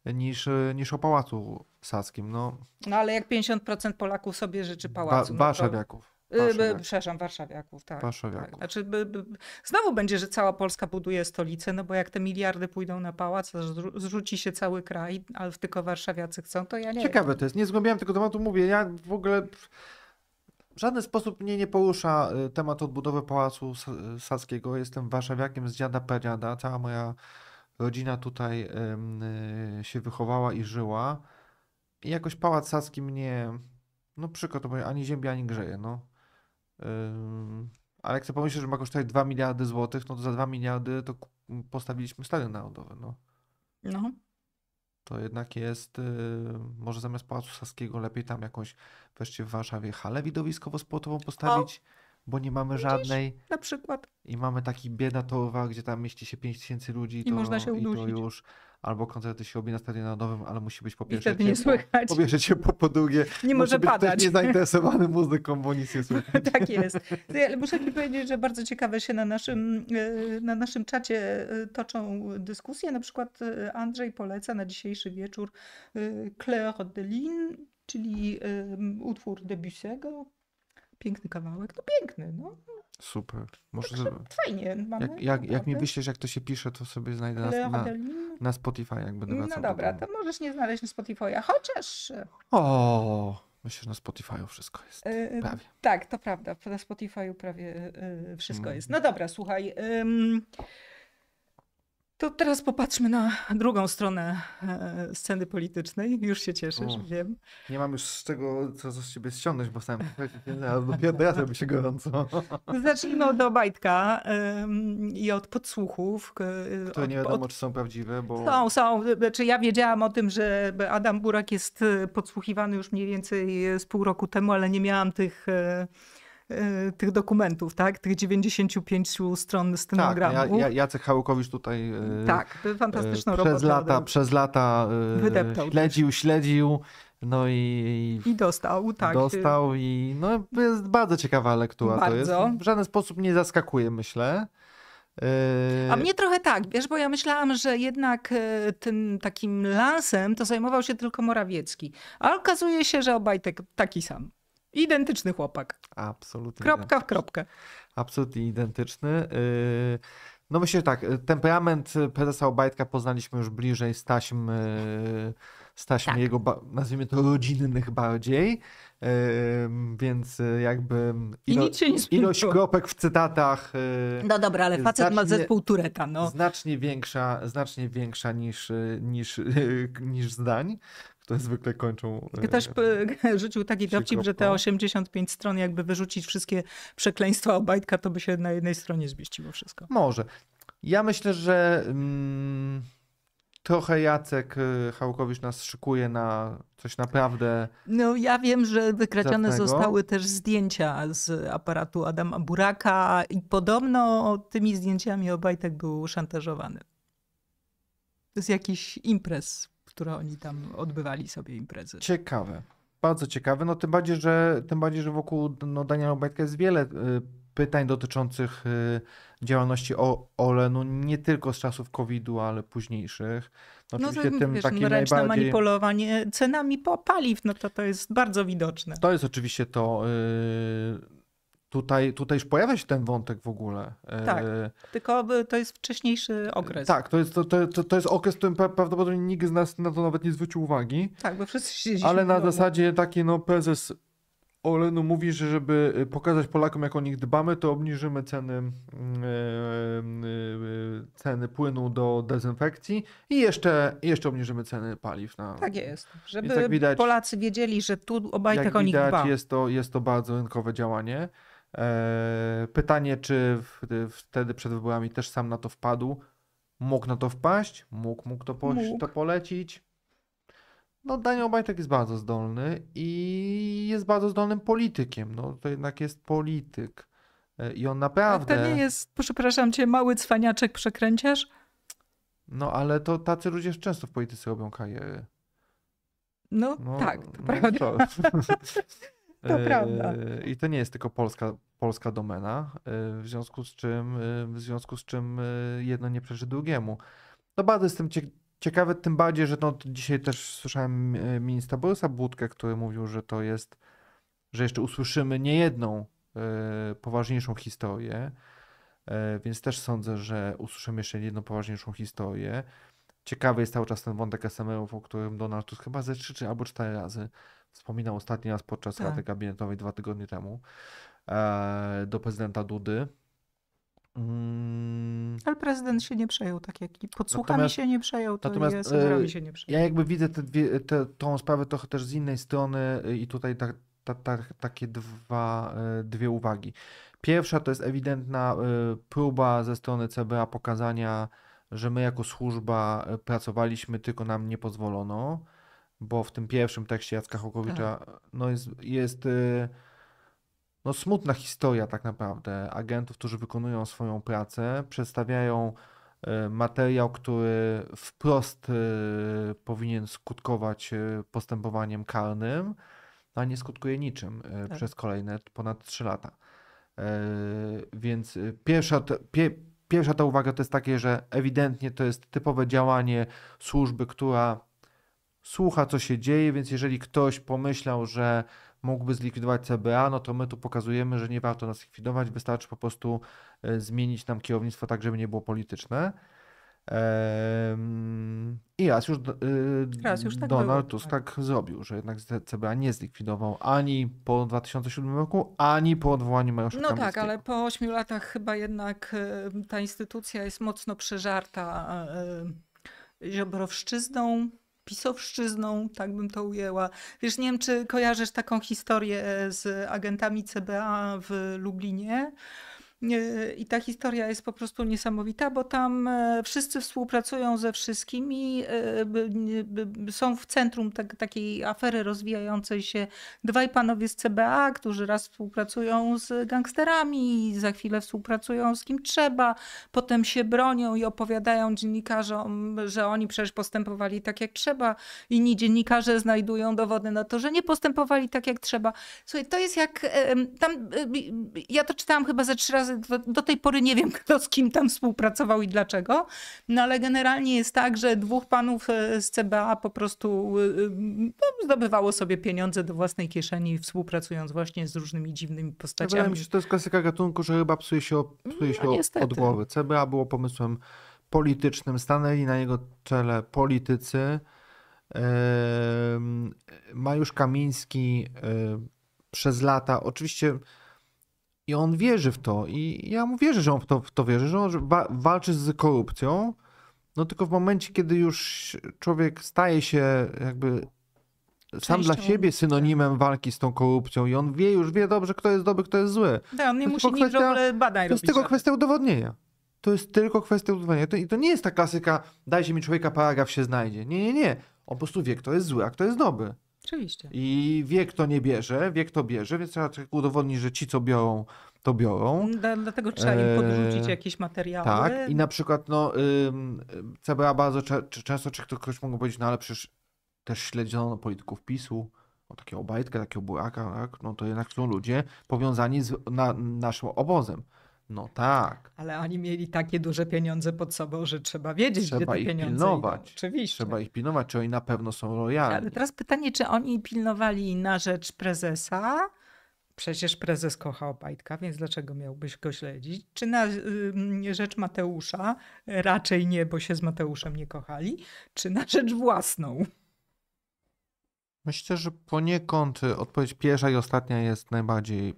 niż, niż o Pałacu Saskim. No, no ale jak 50% Polaków sobie życzy Pałacu. Ba, no to... Warszawiaków. Yy, przepraszam, warszawiaków, tak. Warszawiaków. tak. Znaczy, by, by, znowu będzie, że cała Polska buduje stolicę, no bo jak te miliardy pójdą na pałac, zrzuci się cały kraj, ale tylko warszawiacy chcą, to ja nie Ciekawe wiem. to jest, nie zgłębiałem tego tematu, mówię, ja w ogóle w żaden sposób mnie nie porusza y, temat odbudowy Pałacu y, Saskiego. Jestem warszawiakiem z dziada periada, cała moja rodzina tutaj y, się wychowała i żyła. I jakoś Pałac Saski mnie, no przykro to bo ani ziemia, ani grzeje, no. Ale jak sobie pomyślisz, że ma kosztować 2 miliardy złotych, no to za 2 miliardy to postawiliśmy Stadion Narodowy, no. No. To jednak jest, y, może zamiast Pałacu Saskiego lepiej tam jakąś wreszcie w Warszawie halę widowiskowo-sportową postawić. O bo nie mamy no żadnej. na przykład. I mamy taki bieda towa, gdzie tam mieści się 5000 ludzi i, to, można się udusić. i to już. Albo koncerty się obie na stadionie narodowym, ale musi być po pierwsze. I nie słychać. Po, po pierwsze ciepło, po drugie. Nie może być padać. Nie zainteresowany muzyką, bo nic nie słychać. tak jest. No, ale muszę ci powiedzieć, że bardzo ciekawe się na naszym, e, na naszym czacie e, toczą dyskusje. Na przykład e, Andrzej poleca na dzisiejszy wieczór Claire de Lin, czyli utwór Debussy'ego, Piękny kawałek. No piękny, no. Super. Może Także fajnie. Mamy, jak, jak, jak mi wyślesz, jak to się pisze, to sobie znajdę na, na, na Spotify, jak będę No dobra, do to możesz nie znaleźć na Spotify'a, chociaż... O, myślę, że na Spotify'u wszystko jest. Yy, prawie. Tak, to prawda. Na Spotify'u prawie yy, wszystko mm. jest. No dobra, słuchaj. Yy, to teraz popatrzmy na drugą stronę e, sceny politycznej. Już się cieszysz, wiem. Nie mam już z czego co z ciebie ściągnąć, bo sam dopiero ja robi się gorąco. Zacznijmy od no, Obajtka i od podsłuchów. Które nie wiadomo, od... czy są prawdziwe, bo... Są, są. Znaczy ja wiedziałam o tym, że Adam Burak jest e, podsłuchiwany już mniej więcej e, z pół roku temu, ale nie miałam tych Y, tych dokumentów, tak? Tych 95 stron tak, stenogramu. Tak, ja, Jacek Hałkowicz tutaj y, tak, y, fantastyczną przez lata, przez lata Wydeptał śledził, też. śledził. No i, i, dostał, tak. Dostał i no jest bardzo ciekawa lektura bardzo. to jest. W żaden sposób nie zaskakuje, myślę. A mnie trochę tak, wiesz, bo ja myślałam, że jednak tym takim lansem to zajmował się tylko Morawiecki. A okazuje się, że obaj taki sam. Identyczny chłopak. Absolutnie. Tak. Kropka identyczny. w kropkę. Absolutnie identyczny. Yy, no myślę, że tak, yy, temperament yy, prezesa Obajtka poznaliśmy już bliżej z taśm, z taśm tak. jego, nazwijmy to, rodzinnych bardziej, więc jakby ilo ilość kropek w cytatach No dobra, ale facet znacznie, ma zespół Tureta, no. Znacznie większa, znacznie większa niż, niż, niż zdań. To zwykle kończą. Też rzucił e, e, taki dowcip, że te 85 stron, jakby wyrzucić wszystkie przekleństwa Obajtka, to by się na jednej stronie zmieściło wszystko. Może. Ja myślę, że mm, trochę Jacek e, Chałkowicz nas szykuje na coś naprawdę. No, ja wiem, że wykracione zostały też zdjęcia z aparatu Adama Buraka, i podobno tymi zdjęciami Obajtek był szantażowany. Z jakichś imprez które oni tam odbywali sobie imprezy. Ciekawe. Bardzo ciekawe. No tym bardziej, że, tym bardziej, że wokół no, Daniela Obajtka jest wiele y, pytań dotyczących y, działalności Olenu, nie tylko z czasów COVID-u, ale późniejszych. No, no oczywiście to, tym wiesz, no, takim najbardziej... manipulowanie cenami paliw, no to to jest bardzo widoczne. To jest oczywiście to... Y, Tutaj, tutaj już pojawia się ten wątek w ogóle. E, tak, tylko to jest wcześniejszy okres. Tak, to jest, to, to, to jest okres, w którym prawdopodobnie nikt z nas na to nawet nie zwrócił uwagi. Tak, bo wszyscy siedzieliśmy Ale na zasadzie taki, no prezes Olenu mówi, że żeby e, pokazać Polakom, jak o nich dbamy, to obniżymy ceny, mm, e, ceny płynu do dezynfekcji i jeszcze, jeszcze obniżymy ceny paliw. Na... Tak jest. Żeby tak widać, Polacy wiedzieli, że tu obaj tak o nich dbamy. jest to, jest to bardzo rynkowe działanie. E, pytanie, czy wtedy przed wyborami też sam na to wpadł. Mógł na to wpaść, mógł, mógł to, po, mógł. to polecić. No, Daniel Obajtek jest bardzo zdolny i jest bardzo zdolnym politykiem. No, to jednak jest polityk. E, I on naprawdę. A to nie jest, przepraszam cię, mały cwaniaczek, przekręciarz? No, ale to tacy ludzie często w polityce robią kariery. No, no tak, to no, prawda. To prawda. E, I to nie jest tylko polska, polska domena, e, w związku z czym, e, w związku z czym jedno nie przeży drugiemu. No bardzo jestem ciekawy, tym bardziej, że no, dzisiaj też słyszałem ministra Borysa Budkę, który mówił, że to jest, że jeszcze usłyszymy niejedną poważniejszą historię, więc też sądzę, że usłyszymy jeszcze jedną poważniejszą historię. Ciekawy jest cały czas ten wątek SMR-ów, o którym Donald Tusk chyba ze trzy czy albo cztery razy wspominał ostatni raz podczas tak. rady gabinetowej dwa tygodnie temu, e, do prezydenta Dudy. Mm. Ale prezydent się nie przejął, tak jak podsłuchami natomiast, się nie przejął, to natomiast, jest, e, się nie przejął. Ja jakby widzę tę te, te, tą sprawę trochę też z innej strony e, i tutaj ta, ta, ta, takie dwa, e, dwie uwagi. Pierwsza to jest ewidentna próba ze strony CBA pokazania, że my jako służba pracowaliśmy, tylko nam nie pozwolono bo w tym pierwszym tekście Jacka Hokowicza tak. no jest, jest y, no smutna historia tak naprawdę agentów, którzy wykonują swoją pracę, przedstawiają y, materiał, który wprost y, powinien skutkować postępowaniem karnym, a nie skutkuje niczym tak. przez kolejne ponad 3 lata. Więc pierwsza, pie, pierwsza ta uwaga to jest takie, że ewidentnie to jest typowe działanie służby, która słucha, co się dzieje, więc jeżeli ktoś pomyślał, że mógłby zlikwidować CBA, no to my tu pokazujemy, że nie warto nas likwidować, wystarczy po prostu e, zmienić nam kierownictwo tak, żeby nie było polityczne. I raz już, e, raz już tak Donald Tusk tak. tak. zrobił, że jednak CBA nie zlikwidował ani po 2007 roku, ani po odwołaniu Mariusza No tak, ale po 8 latach chyba jednak e, ta instytucja jest mocno przeżarta ziobrowszczyzną pisowszczyzną, tak bym to ujęła. Wiesz, nie wiem, czy kojarzysz taką historię e, z agentami CBA w Lublinie, i ta historia jest po prostu niesamowita, bo tam e, wszyscy współpracują ze wszystkimi, e, są w centrum tak, takiej afery rozwijającej się dwaj panowie z CBA, którzy raz współpracują z gangsterami, za chwilę współpracują z kim trzeba, potem się bronią i opowiadają dziennikarzom, że oni przecież postępowali tak jak trzeba, inni dziennikarze znajdują dowody na to, że nie postępowali tak jak trzeba. Słuchaj, to jest jak, tam, e, ja to czytałam chyba ze trzy razy do tej pory nie wiem, kto z kim tam współpracował i dlaczego, no ale generalnie jest tak, że dwóch panów e, z CBA po prostu e, e, no, zdobywało sobie pieniądze do własnej kieszeni, współpracując właśnie z różnymi dziwnymi postaciami. Wydaje mi się, że to jest klasyka gatunku, że chyba psuje się, no, psuje się no, od głowy. CBA było pomysłem politycznym, stanęli na jego czele politycy. Mariusz Kamiński przez lata, oczywiście i on wierzy w to. I ja mu wierzę, że on w to, w to wierzy, że on walczy z korupcją. No tylko w momencie, kiedy już człowiek staje się jakby sam Częścią. dla siebie tak. synonimem walki z tą korupcją i on wie, już wie dobrze, kto jest dobry, kto jest zły. Da, tak, on nie musi kwestia, nic w ogóle badań To jest robić, tylko tak. kwestia udowodnienia. To jest tylko kwestia udowodnienia. To, I to nie jest ta klasyka, dajcie mi człowieka, paragraf się znajdzie. Nie, nie, nie. On po prostu wie, kto jest zły, a kto jest dobry. Oczywiście. I wie, kto nie bierze, wie, kto bierze, więc trzeba tak udowodnić, że ci, co biorą, to biorą. da dlatego trzeba im podrzucić e... jakieś materiały. Tak, i na przykład no, CBA bardzo często, czy ktoś mógł powiedzieć, no ale przecież też śledziono polityków PiSu, o takie Obajtka, takiego Buraka, tak? no to jednak są ludzie powiązani z na, naszym obozem. No tak. Ale oni mieli takie duże pieniądze pod sobą, że trzeba wiedzieć, trzeba gdzie te ich pieniądze pilnować. Idą. Oczywiście. Trzeba ich pilnować, czy oni na pewno są lojalni. Ale teraz pytanie, czy oni pilnowali na rzecz prezesa? Przecież prezes kocha Obajtka, więc dlaczego miałbyś go śledzić? Czy na y, rzecz Mateusza? Raczej nie, bo się z Mateuszem nie kochali. Czy na rzecz własną? Myślę, że poniekąd y, odpowiedź pierwsza i ostatnia jest najbardziej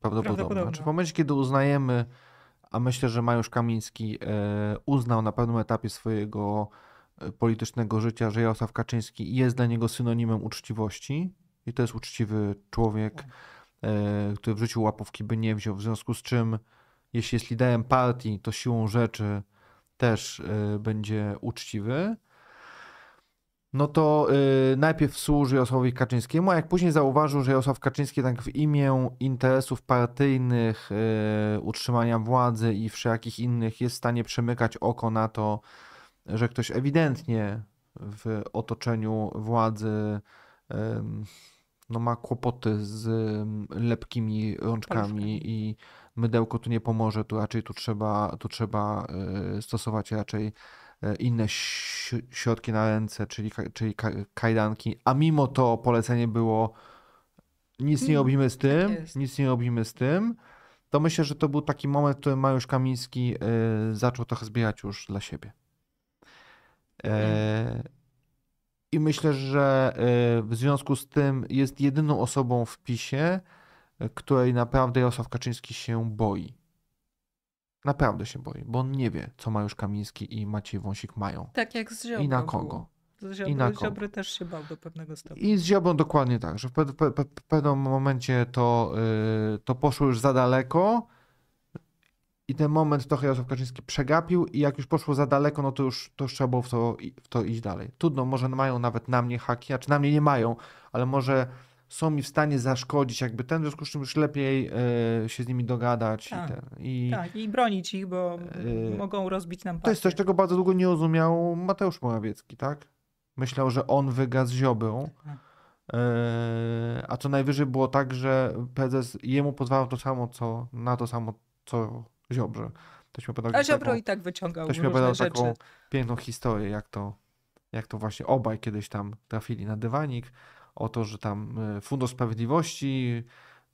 Prawdopodobna. Czy znaczy, w momencie, kiedy uznajemy, a myślę, że Mariusz Kamiński e, uznał na pewnym etapie swojego e, politycznego życia, że Jarosław Kaczyński jest dla niego synonimem uczciwości i to jest uczciwy człowiek, tak. e, który w życiu łapówki by nie wziął, w związku z czym jeśli jest liderem partii, to siłą rzeczy też będzie uczciwy no to yy, najpierw służy Jarosławowi Kaczyńskiemu, a jak później zauważył, że Jarosław Kaczyński tak w imię interesów partyjnych, yy, utrzymania władzy i wszelakich innych jest w stanie przemykać oko na to, że ktoś ewidentnie w otoczeniu władzy yy, no, ma kłopoty z lepkimi rączkami i mydełko tu nie pomoże, tu raczej tu trzeba, tu trzeba y, stosować raczej E, inne środki na ręce, czyli, czyli kajdanki, a mimo to polecenie było nic nie mm, robimy z tak tym, nic nie robimy z tym, to myślę, że to był taki moment, w którym Mariusz Kamiński e, zaczął trochę zbierać już dla siebie. E, mhm. I myślę, że w związku z tym jest jedyną osobą w PiSie, której naprawdę Jarosław Kaczyński się boi. Naprawdę się boi, bo on nie wie, co Mariusz Kamiński i Maciej Wąsik mają. Tak jak z Ziobrą. I na kogo. Z Ziobry, I na kogo. Ziobry też się bał do pewnego stopnia. I z Ziobrą dokładnie tak, że w, pe, pe, pe, pewnym momencie to, yy, to poszło już za daleko i ten moment trochę Jarosław Kaczyński przegapił i jak już poszło za daleko, no to już, to już trzeba było w to, w to iść dalej. Trudno, może mają nawet na mnie haki, a czy na mnie nie mają, ale może są mi w stanie zaszkodzić, jakby ten, w związku z czym już lepiej e, się z nimi dogadać. Tak, i, ten, i, tak, i bronić ich, bo e, mogą rozbić nam partię. To jest coś, czego bardzo długo nie rozumiał Mateusz Morawiecki, tak? Myślał, że on wyga z ziobą. Tak, tak. e, a co najwyżej było tak, że prezes jemu pozwalał to samo, co na to samo, co Ziobrze. Ktoś mi opowiadał, A Ziobro taką, i tak wyciągał Ktoś mi opowiadał taką piękną historię, jak to, jak to właśnie obaj kiedyś tam trafili na dywanik o to, że tam e, Fundusz Sprawiedliwości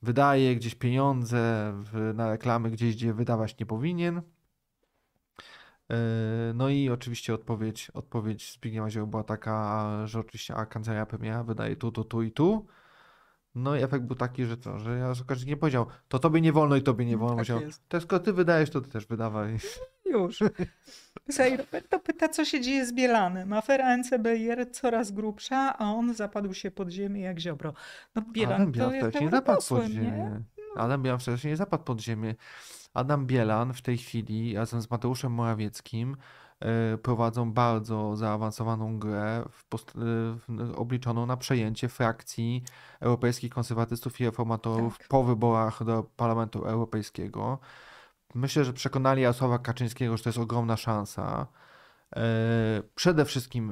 wydaje gdzieś pieniądze w, na reklamy gdzieś, gdzie wydawać nie powinien. E, no i oczywiście odpowiedź, odpowiedź Zbigniewa Ziobry była taka, że oczywiście a kancelaria premiera wydaje tu, tu, tu i tu. No i efekt był taki, że to że ja Sokarczyk nie powiedział, to tobie nie wolno i tobie nie mm, wolno. Tak powiedział, to skoro ty wydajesz, to ty też wydawaj. Już. Słuchaj, Roberto pyta, co się dzieje z Bielanem. Afera NCBR coraz grubsza, a on zapadł się pod ziemię jak ziobro. No Bielan Adam Bielan to wcześniej zapadł pod ziemię. No. Adam Bielan wcześniej zapadł pod ziemię. Adam Bielan w tej chwili razem z Mateuszem Morawieckim e, prowadzą bardzo zaawansowaną grę e, obliczoną na przejęcie frakcji europejskich konserwatystów i reformatorów tak. po wyborach do Parlamentu Europejskiego myślę, że przekonali Jarosława Kaczyńskiego, że to jest ogromna szansa. E, przede wszystkim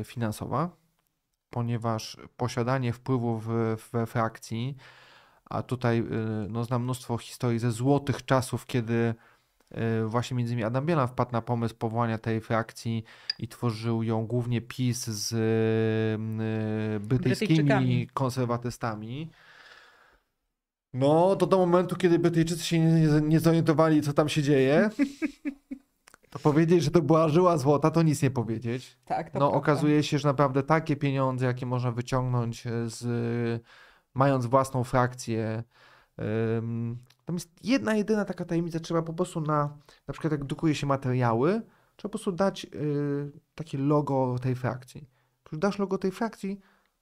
e, finansowa, ponieważ posiadanie wpływów we frakcji, a tutaj e, no, znam mnóstwo historii ze złotych czasów, kiedy właśnie między innymi Adam Bielan wpadł na pomysł powołania tej frakcji i tworzył ją głównie PiS z brytyjskimi konserwatystami. No, to do momentu, kiedy Brytyjczycy się nie, nie zorientowali, co tam się dzieje, to powiedzieć, że to była żyła złota, to nic nie powiedzieć. Tak, to no, prawda. okazuje się, że naprawdę takie pieniądze, jakie można wyciągnąć e, z, mając własną frakcję, um, tam jest jedna, jedyna taka tajemnica, trzeba po prostu na, na przykład jak drukuje się materiały, trzeba po prostu dać y, takie logo tej frakcji. Jak dasz logo tej frakcji,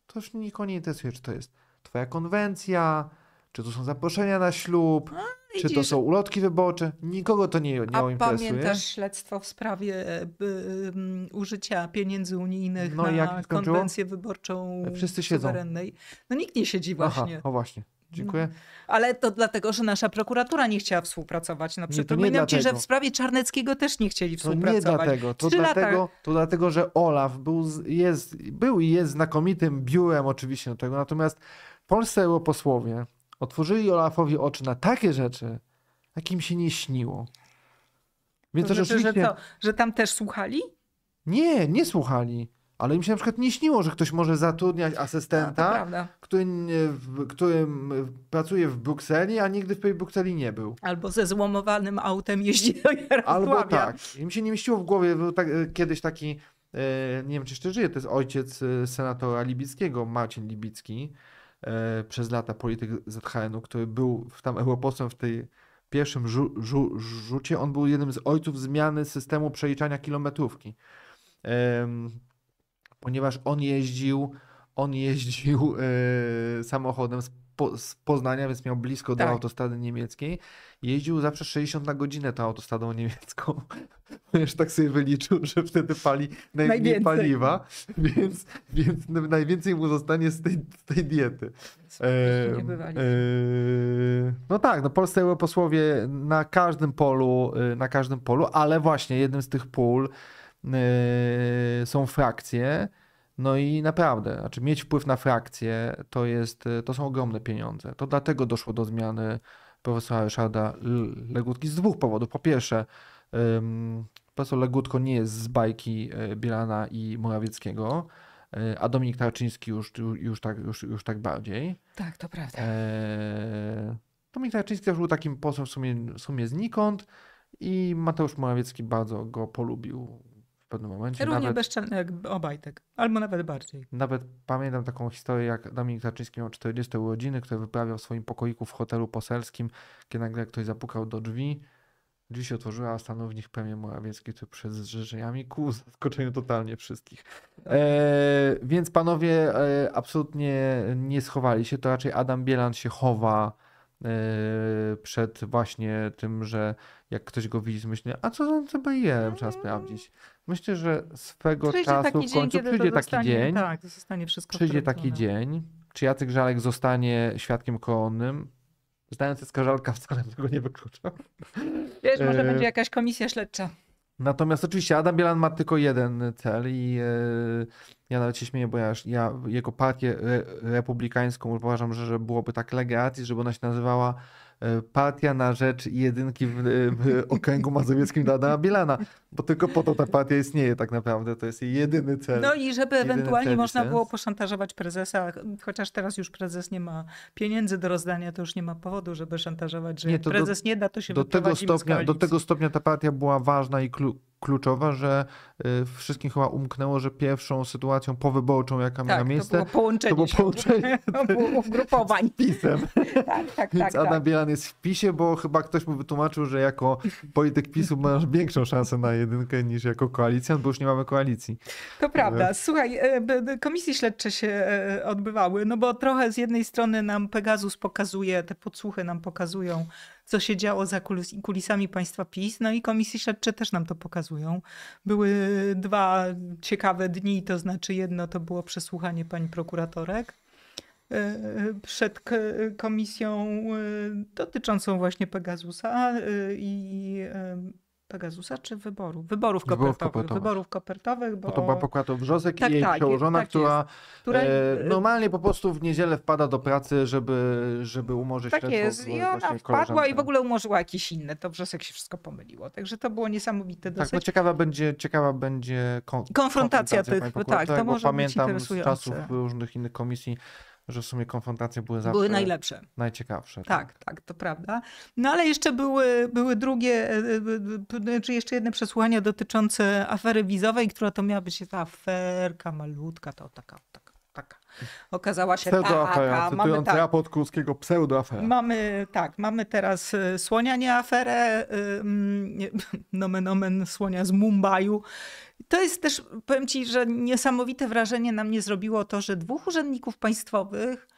to już nikogo nie interesuje, czy to jest twoja konwencja, czy to są zaproszenia na ślub, A, no, czy to są ulotki wyborcze. Nikogo to nie, nie A interesuje. pamiętasz śledztwo w sprawie y, y, użycia pieniędzy unijnych no, na jak konwencję wyborczą Wszyscy siedzą. suwerennej? No nikt nie siedzi właśnie. Aha, o właśnie. Dziękuję. Mm. Ale to dlatego, że nasza prokuratura nie chciała współpracować. No, nie przypominam ci, że w sprawie Czarneckiego też nie chcieli współpracować. To nie dlatego. To, dlatego, to dlatego, że Olaf był, jest, był i jest znakomitym biurem oczywiście do tego. Natomiast polscy europosłowie, otworzyli Olafowi oczy na takie rzeczy, jakim się nie śniło. Więc to rzeczywiście... Że, to, że tam też słuchali? Nie, nie słuchali. Ale im się na przykład nie śniło, że ktoś może zatrudniać asystenta, a, który, e, pracuje w Brukseli, a nigdy w Brukseli nie był. Albo ze złomowanym autem jeździ do Jarosławia. Albo tak. Im się nie mieściło w głowie, był tak, e, kiedyś taki, e, nie wiem czy jeszcze żyje, to jest ojciec senatora Libickiego, Marcin Libicki, E, przez lata polityk ZHN-u, który był tam europosłem w tej pierwszym żu, żu, rzucie. On był jednym z ojców zmiany systemu przeliczania kilometrówki. ponieważ on jeździł on jeździł e, samochodem z po, z Poznania, więc miał blisko tak. do autostrady niemieckiej. Jeździł zawsze 60 na godzinę tą autostradą niemiecką. Wiesz, tak sobie wyliczył, że wtedy pali najwięcej. paliwa, więc, więc najwięcej mu zostanie z tej, z tej diety. E, e, no tak, no polscy europosłowie na każdym polu, e, na każdym polu, ale właśnie jednym z tych pól e, są frakcje, no i naprawdę, znaczy mieć wpływ na frakcję to, jest, e, to są ogromne pieniądze. To dlatego doszło do zmiany profesora Ryszarda Legutki z dwóch powodów. Po pierwsze, profesor Legutko nie jest z bajki e, Bielana i Morawieckiego, e, a Dominik Tarczyński już, już, tak, już, już tak bardziej. Tak, to prawda. E... Dominik Tarczyński też był takim posłem w sumie, w sumie znikąd i Mateusz Morawiecki bardzo go polubił pewnym momencie. Równie nawet, bezczelny jak Obajtek, albo nawet bardziej. Nawet pamiętam taką historię, jak Dominik Tarczyński miał 40 urodziny, który wyprawiał w swoim pokoiku w hotelu poselskim, kiedy nagle ktoś zapukał do drzwi, drzwi się otworzyły, a stanął w nich premier Morawiecki, tu przed zrzeszeniami. ku zaskoczeniu totalnie wszystkich. E, więc panowie e, absolutnie nie schowali się, to raczej Adam Bielan się chowa e, przed właśnie tym, że jak ktoś go widzi, myśli, a co z NCBIR, trzeba sprawdzić. Myślę, że swego przyjdzie czasu w końcu dzień, przyjdzie to dostanie, taki dzień. Tak, to zostanie wszystko Przyjdzie taki dzień, czy Jacek Żalek zostanie świadkiem koonnym. Zdając się, skażalka, wcale tego nie wyklucza. Wiesz, może e, będzie jakaś komisja śledcza. Natomiast oczywiście Adam Bielan ma tylko jeden cel i e, ja nawet się śmieję, bo ja, ja jego partię re, republikańską uważam, że, że byłoby tak legacji, żeby ona się nazywała E, partia na rzecz jedynki e, w, okręgu mazowieckim dla Adama Bielana, bo tylko po to ta partia istnieje tak naprawdę, to jest jej jedyny cel. No i żeby ewentualnie można było poszantażować prezesa, chociaż teraz już prezes nie ma pieniędzy do rozdania, to już nie ma powodu, żeby szantażować, że nie, prezes do, nie da, to się do tego stopnia, Do tego stopnia ta partia była ważna i klucz kluczowa, że y, wszystkim chyba umknęło, że pierwszą sytuacją powyborczą, jaka miała tak, miejsce, to było połączenie, to było połączenie ugrupowań. Z PiSem. tak, tak, Więc tak, tak, Adam Bielan jest w PiSie, bo chyba ktoś mu wytłumaczył, że jako polityk PiSu masz większą szansę na jedynkę niż jako koalicjant, bo już nie mamy koalicji. To prawda. E. Słuchaj, e, komisje śledcze się e, odbywały, no bo trochę z jednej strony nam Pegasus pokazuje, te podsłuchy nam pokazują, co się działo za kulisami państwa PiS. No i komisje śledcze też nam to pokazują. Były dwa ciekawe dni, to znaczy jedno to było przesłuchanie pani prokuratorek e, przed komisją e, dotyczącą właśnie Pegasusa e, i Pegasusa czy wyboru? Wyborów kopertowych. Wyborów kopertowych, wyborów no kopertowych bo... bo... to była prokurator Brzozek tak, i jej tak, przełożona, tak która, która... E, e, normalnie po prostu w niedzielę wpada do pracy, żeby, żeby umorzyć Tak jest i ona wpadła i w ogóle umorzyła jakieś inne, to Brzozek się wszystko pomyliło. Także to było niesamowite tak, dosyć. Tak, no ciekawa będzie, ciekawa będzie kon konfrontacja, konfrontacja tych, tak, tak, to może pamiętam być z czasów różnych innych komisji, że w sumie konfrontacje były zawsze były najlepsze. Najciekawsze. Tak, tak, tak, to prawda. No ale jeszcze były, były drugie, e, e, no, czy jeszcze jedne przesłania dotyczące afery wizowej, która to miała być ta aferka malutka, to taka, taka taka. Okazała się pseudoafera, taka. Mamy tak, raport Kurskiego, pseudoafera. Mamy, tak, mamy teraz y, słonia nie aferę, yy, nomen omen słonia z Mumbaiu. To jest też, powiem ci, że niesamowite wrażenie na mnie zrobiło to, że dwóch urzędników państwowych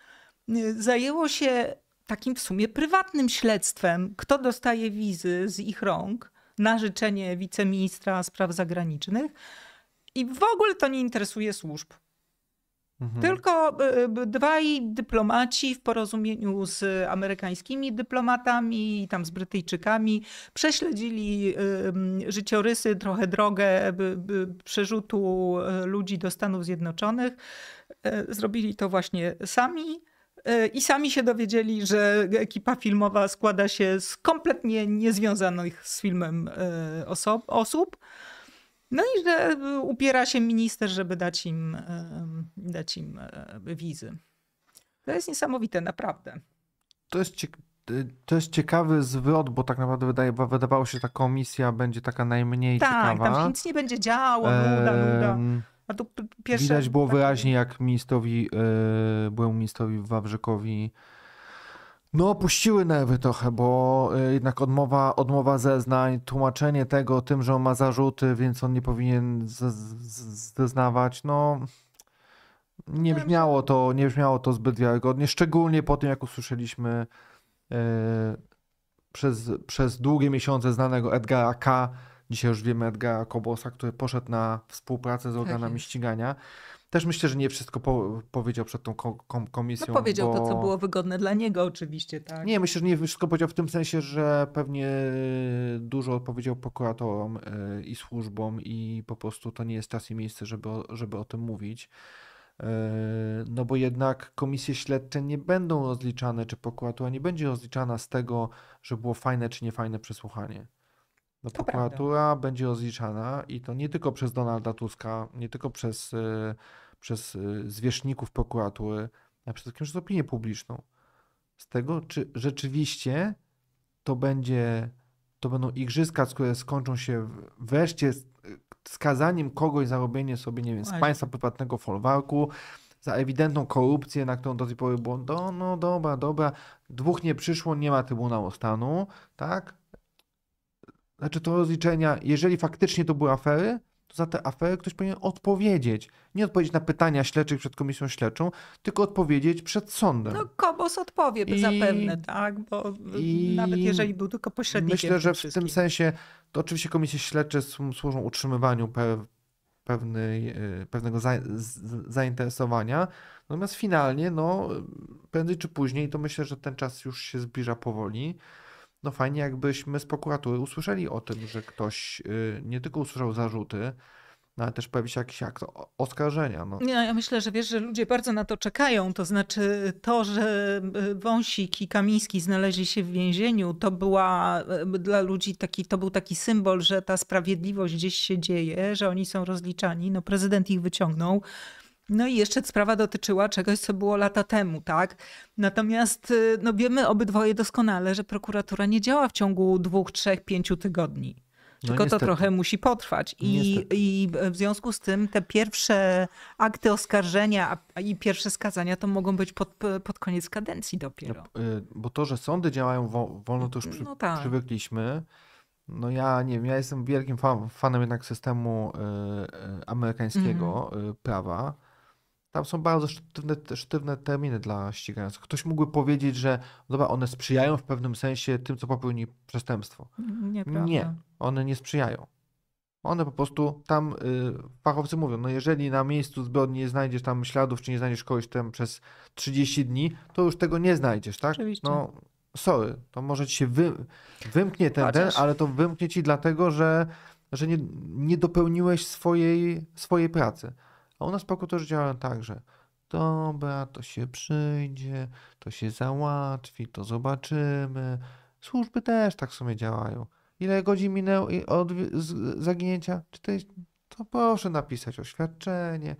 y, zajęło się takim w sumie prywatnym śledztwem, kto dostaje wizy z ich rąk na życzenie wiceministra spraw zagranicznych i w ogóle to nie interesuje służb. Mhm. Tylko y, y, dwaj dyplomaci w porozumieniu z amerykańskimi dyplomatami i tam z Brytyjczykami prześledzili życiorysy, trochę drogę przerzutu y, ludzi do Stanów Zjednoczonych. E, zrobili to właśnie sami. E, I sami się dowiedzieli, że ekipa filmowa składa się z kompletnie niezwiązanych z filmem e, osób. No i że e, upiera się minister, żeby dać im, e, dać im e, wizy. To jest niesamowite, naprawdę. To jest, to jest ciekawy zwrot, bo tak naprawdę wydaje, wydawało się, że ta komisja będzie taka najmniej tak, ciekawa. Tak, tam się nic nie będzie działo, nuda, no, nuda. No, A tu pierwsze, Widać było tak wyraźnie, jak ministrowi, yy, byłemu ministrowi Wawrzykowi no, opuściły nerwy trochę, bo e, jednak odmowa, odmowa zeznań, tłumaczenie tego tym, że on ma zarzuty, więc on nie powinien zeznawać, no nie brzmiało to, nie brzmiało to zbyt wiarygodnie, szczególnie po tym, jak usłyszeliśmy yy, przez, przez długie miesiące znanego Edgara K., dzisiaj już wiemy Edgara Kobosa, który poszedł na współpracę z tak organami tak ścigania. Też myślę, że nie wszystko po, powiedział przed tą kom komisją. No powiedział bo... to, co było wygodne dla niego, oczywiście, tak. Nie, myślę, że nie wszystko powiedział w tym sensie, że pewnie dużo odpowiedział prokuratorom e, i służbom, i po prostu to nie jest czas i miejsce, żeby, żeby o tym mówić. E, no bo jednak komisje śledcze nie będą rozliczane, czy prokuratura nie będzie rozliczana z tego, że było fajne czy niefajne przesłuchanie. No, prokuratura prawda. będzie rozliczana i to nie tylko przez Donalda Tuska, nie tylko przez, y, przez y, zwierzchników prokuratury, a przede wszystkim przez opinię publiczną. Z tego, czy rzeczywiście to będzie, to będą igrzyska, które skończą się wreszcie y, skazaniem kogoś za robienie sobie, nie wiem, z państwa prywatnego folwarku, za ewidentną korupcję, na którą do tej pory było, no, no dobra, dobra, dwóch nie przyszło, nie ma Trybunału Stanu, tak? znaczy to rozliczenia, jeżeli faktycznie to były afery, to za te afery ktoś powinien odpowiedzieć. Nie odpowiedzieć na pytania śledczych przed komisją śledczą, tylko odpowiedzieć przed sądem. No Kobos odpowie I... zapewne, tak? Bo i... nawet jeżeli był tylko pośrednikiem. Myślę, że w wszystkim. tym sensie to oczywiście komisje śledcze służą utrzymywaniu e, pewnego zainteresowania. Natomiast finalnie, no, prędzej czy później, to myślę, że ten czas już się zbliża powoli no fajnie jakbyśmy z prokuratury usłyszeli o tym, że ktoś y, nie tylko usłyszał zarzuty, no ale też pojawi się jakiś akt oskarżenia. No. Ja, ja myślę, że wiesz, że ludzie bardzo na to czekają. To znaczy to, że y, Wąsik i Kamiński znaleźli się w więzieniu, to była y, dla ludzi taki, to był taki symbol, że ta sprawiedliwość gdzieś się dzieje, że oni są rozliczani. No prezydent ich wyciągnął. No i jeszcze sprawa dotyczyła czegoś, co było lata temu, tak? Natomiast y, no wiemy obydwoje doskonale, że prokuratura nie działa w ciągu dwóch, trzech, pięciu tygodni. No Tylko to trochę musi potrwać. I, I, w związku z tym te pierwsze akty oskarżenia i pierwsze skazania to mogą być pod, pod koniec kadencji dopiero. No, y, bo to, że sądy działają wolno, to już przy, no tak. przywykliśmy. No ja nie wiem, ja jestem wielkim fanem jednak systemu y, amerykańskiego mm -hmm. prawa tam są bardzo sztywne, sztywne terminy dla ścigających. Ktoś mógłby powiedzieć, że dobra, one sprzyjają w pewnym sensie tym, co popełni przestępstwo. Nieprawda. Nie, one nie sprzyjają. One po prostu tam yy, fachowcy mówią, no jeżeli na miejscu zbrodni nie znajdziesz tam śladów, czy nie znajdziesz kogoś tam przez 30 dni, to już tego nie znajdziesz, tak? Oczywiście. No sorry, to może ci się wy, wymknie ten, ten, ale to wymknie ci dlatego, że, że nie, nie dopełniłeś swojej, swojej pracy. A u nas prokuratorzy działają tak, że dobra, to się przyjdzie, to się załatwi, to zobaczymy. Służby też tak w sumie działają. Ile godzin minęło od zaginięcia? Czy to, jest, to proszę napisać oświadczenie,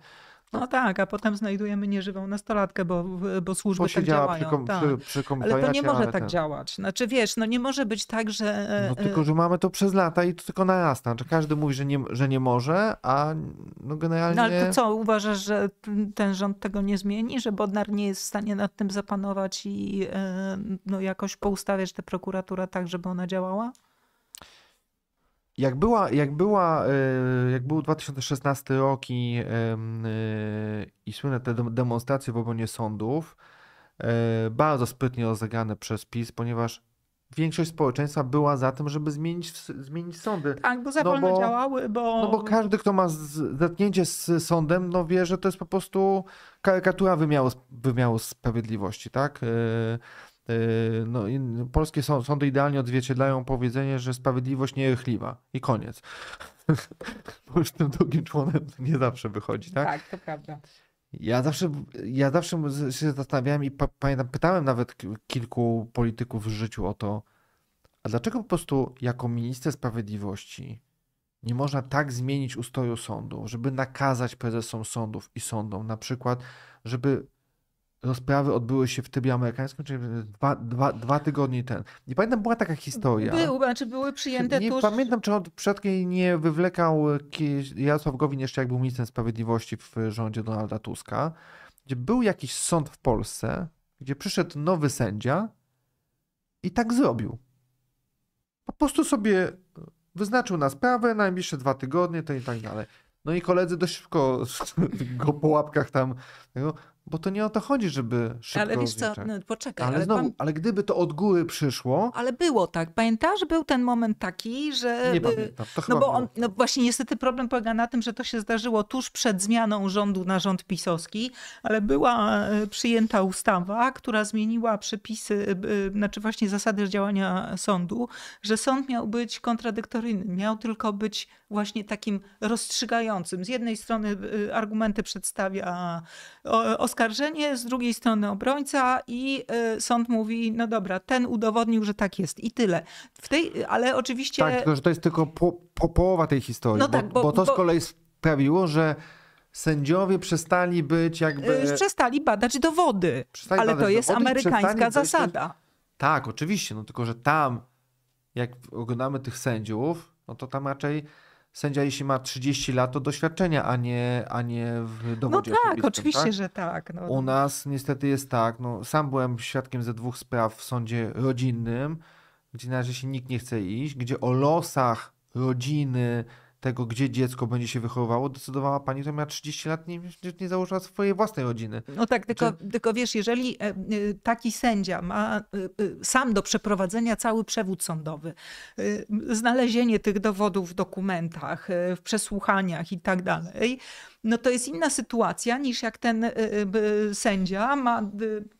no tak, a potem znajdujemy nieżywą nastolatkę, bo, bo służby bo tak działają. Przy, kom, tak. Przy, przy ale to nie może tak ten... działać. Znaczy wiesz, no nie może być tak, że... No e, tylko, że mamy to przez lata i to tylko narasta. Znaczy każdy mówi, że nie, że nie może, a no generalnie... No ale to co, uważasz, że ten rząd tego nie zmieni? Że Bodnar nie jest w stanie nad tym zapanować i e, no jakoś poustawiać tę prokuraturę tak, żeby ona działała? jak była, jak była, e, jak był 2016 rok i, e, i słynne te demonstracje w obronie sądów, e, bardzo sprytnie rozegrane przez PiS, ponieważ większość społeczeństwa była za tym, żeby zmienić, zmienić sądy. Tak, bo za no wolno bo, działały, bo... No bo każdy, kto ma zetknięcie z sądem, no wie, że to jest po prostu karykatura wymiaru, wymiaru sprawiedliwości, tak? Yy, E, no, polskie sądy idealnie odzwierciedlają powiedzenie, że sprawiedliwość niechliwa i koniec. Bo już tym drugim członem nie zawsze wychodzi, tak? Tak, to prawda. Ja zawsze, ja zawsze się zastanawiałem i pamiętam, pytałem nawet kilku polityków w życiu o to, a dlaczego po prostu jako minister sprawiedliwości nie można tak zmienić ustroju sądu, żeby nakazać prezesom sądów i sądom na przykład, żeby rozprawy odbyły się w trybie amerykańskim, czyli dwa, dwa, dwa tygodnie ten. Nie pamiętam, była taka historia. Były, znaczy były przyjęte Nie tuż... pamiętam, czy on przed nie wywlekał Jarosław Gowin jeszcze jak był ministrem sprawiedliwości w rządzie Donalda Tuska, gdzie był jakiś sąd w Polsce, gdzie przyszedł nowy sędzia i tak zrobił. Po prostu sobie wyznaczył na sprawę najbliższe dwa tygodnie, to i tak dalej. No i koledzy dość szybko go po łapkach tam. Bo to nie o to chodzi, żeby szybko Ale wiesz co, no, poczekaj. Ale, ale znowu, pan... ale gdyby to od góry przyszło... Ale było tak. Pamiętasz, był ten moment taki, że... Nie y, pamiętam, no bo on, no właśnie niestety problem polega na tym, że to się zdarzyło tuż przed zmianą rządu na rząd pisowski, ale była y, przyjęta ustawa, która zmieniła przepisy, y, znaczy właśnie zasady działania sądu, że sąd miał być kontradyktoryjny, miał tylko być właśnie takim rozstrzygającym. Z jednej strony y, argumenty przedstawia oskarżenie, z drugiej strony obrońca i y, sąd mówi, no dobra, ten udowodnił, że tak jest i tyle. W tej, ale oczywiście... Tak, tylko, że to jest tylko po, po połowa tej historii, no bo, tak, bo, bo to z kolei sprawiło, że sędziowie przestali być jakby. Y, przestali badać dowody. Przestali ale badać to jest dowody, amerykańska zasada. Coś... Tak, oczywiście, no tylko że tam, jak oglądamy tych sędziów, no to tam raczej sędzia, jeśli ma 30 lat, to doświadczenia, a nie, a nie w dowodzie No tak, oczywiście, tak? że tak. No. U nas niestety jest tak, no, sam byłem świadkiem ze dwóch spraw w sądzie rodzinnym, gdzie na razie się nikt nie chce iść, gdzie o losach rodziny, tego, gdzie dziecko będzie się wychowywało, decydowała pani, która miała 30 lat, nie, nie założyła swojej własnej rodziny. No tak, tylko, Czy... tylko wiesz, jeżeli e, e, taki sędzia ma e, sam do przeprowadzenia cały przewód sądowy, znalezienie tych dowodów w dokumentach, w przesłuchaniach i tak dalej, no to jest inna sytuacja niż jak ten sędzia ma,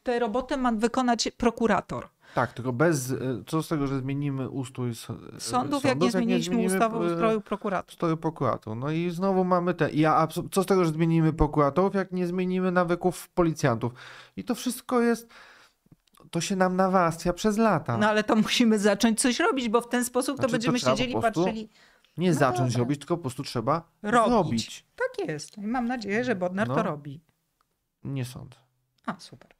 tę robotę ma wykonać prokurator. Tak, tylko bez, e, co z tego, że zmienimy ustrój e, sądów, sądów jak nie zmieniliśmy ustawy e, ustroju prokuratora. Ustroju prokurator. No i znowu mamy te, ja, co z tego, że zmienimy prokuratorów, jak nie zmienimy nawyków policjantów. I to wszystko jest, to się nam nawarstwia przez lata. No ale to musimy zacząć coś robić, bo w ten sposób znaczy, to będziemy to siedzieli, patrzyli. Nie no zacząć dobra. robić, tylko po prostu trzeba robić. robić. Tak jest. I mam nadzieję, że Bodnar no, to robi. Nie sądzę. A, super.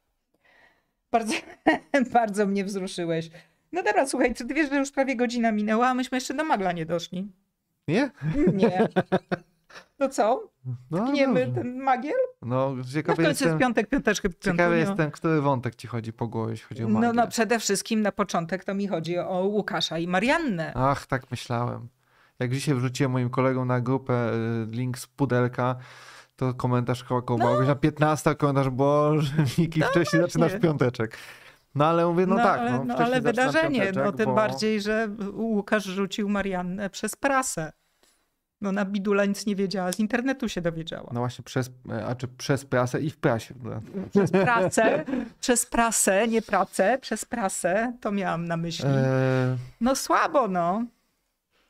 Bardzo, bardzo mnie wzruszyłeś. No dobra, słuchaj, czy ty wiesz, że już prawie godzina minęła, a myśmy jeszcze do Magla nie doszli? Nie? Nie. To co? No, Tkniemy no, ten magiel? No, ciekawy no w końcu jestem, jest piątek, piąteczkę. Ciekawy no. jestem, który wątek ci chodzi po głowie, jeśli chodzi o magię. No, no przede wszystkim na początek to mi chodzi o Łukasza i Mariannę. Ach, tak myślałem. Jak dzisiaj wrzuciłem moim kolegom na grupę y, link z Pudelka, to komentarz koło no. na 15 komentarz, Boże, Miki, no wcześniej właśnie. zaczynasz piąteczek. No ale mówię, no, no tak. No, no ale wydarzenie, no tym bo... bardziej, że Łukasz rzucił Mariannę przez prasę. No na Bidula nic nie wiedziała, z internetu się dowiedziała. No właśnie, przez, e, a czy przez prasę i w prasie. No. Przez prasę, przez prasę, nie pracę, przez prasę, to miałam na myśli. E. No słabo, no.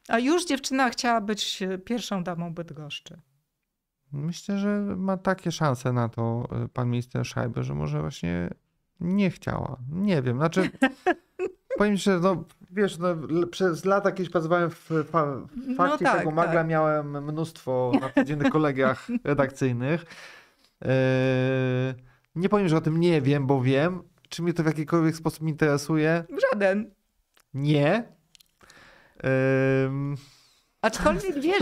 A już dziewczyna chciała być pierwszą damą Bydgoszczy. Myślę, że ma takie szanse na to e, pan minister Szajby, że może właśnie nie chciała. Nie wiem, znaczy powiem się, no wiesz, no, przez lata kiedyś pracowałem w, w, w fakcie no tak, tego magla, tak. miałem mnóstwo na codziennych kolegach redakcyjnych. E, nie powiem, że o tym nie wiem, bo wiem. Czy mnie to w jakikolwiek sposób interesuje? Żaden. Nie. Aczkolwiek wiesz,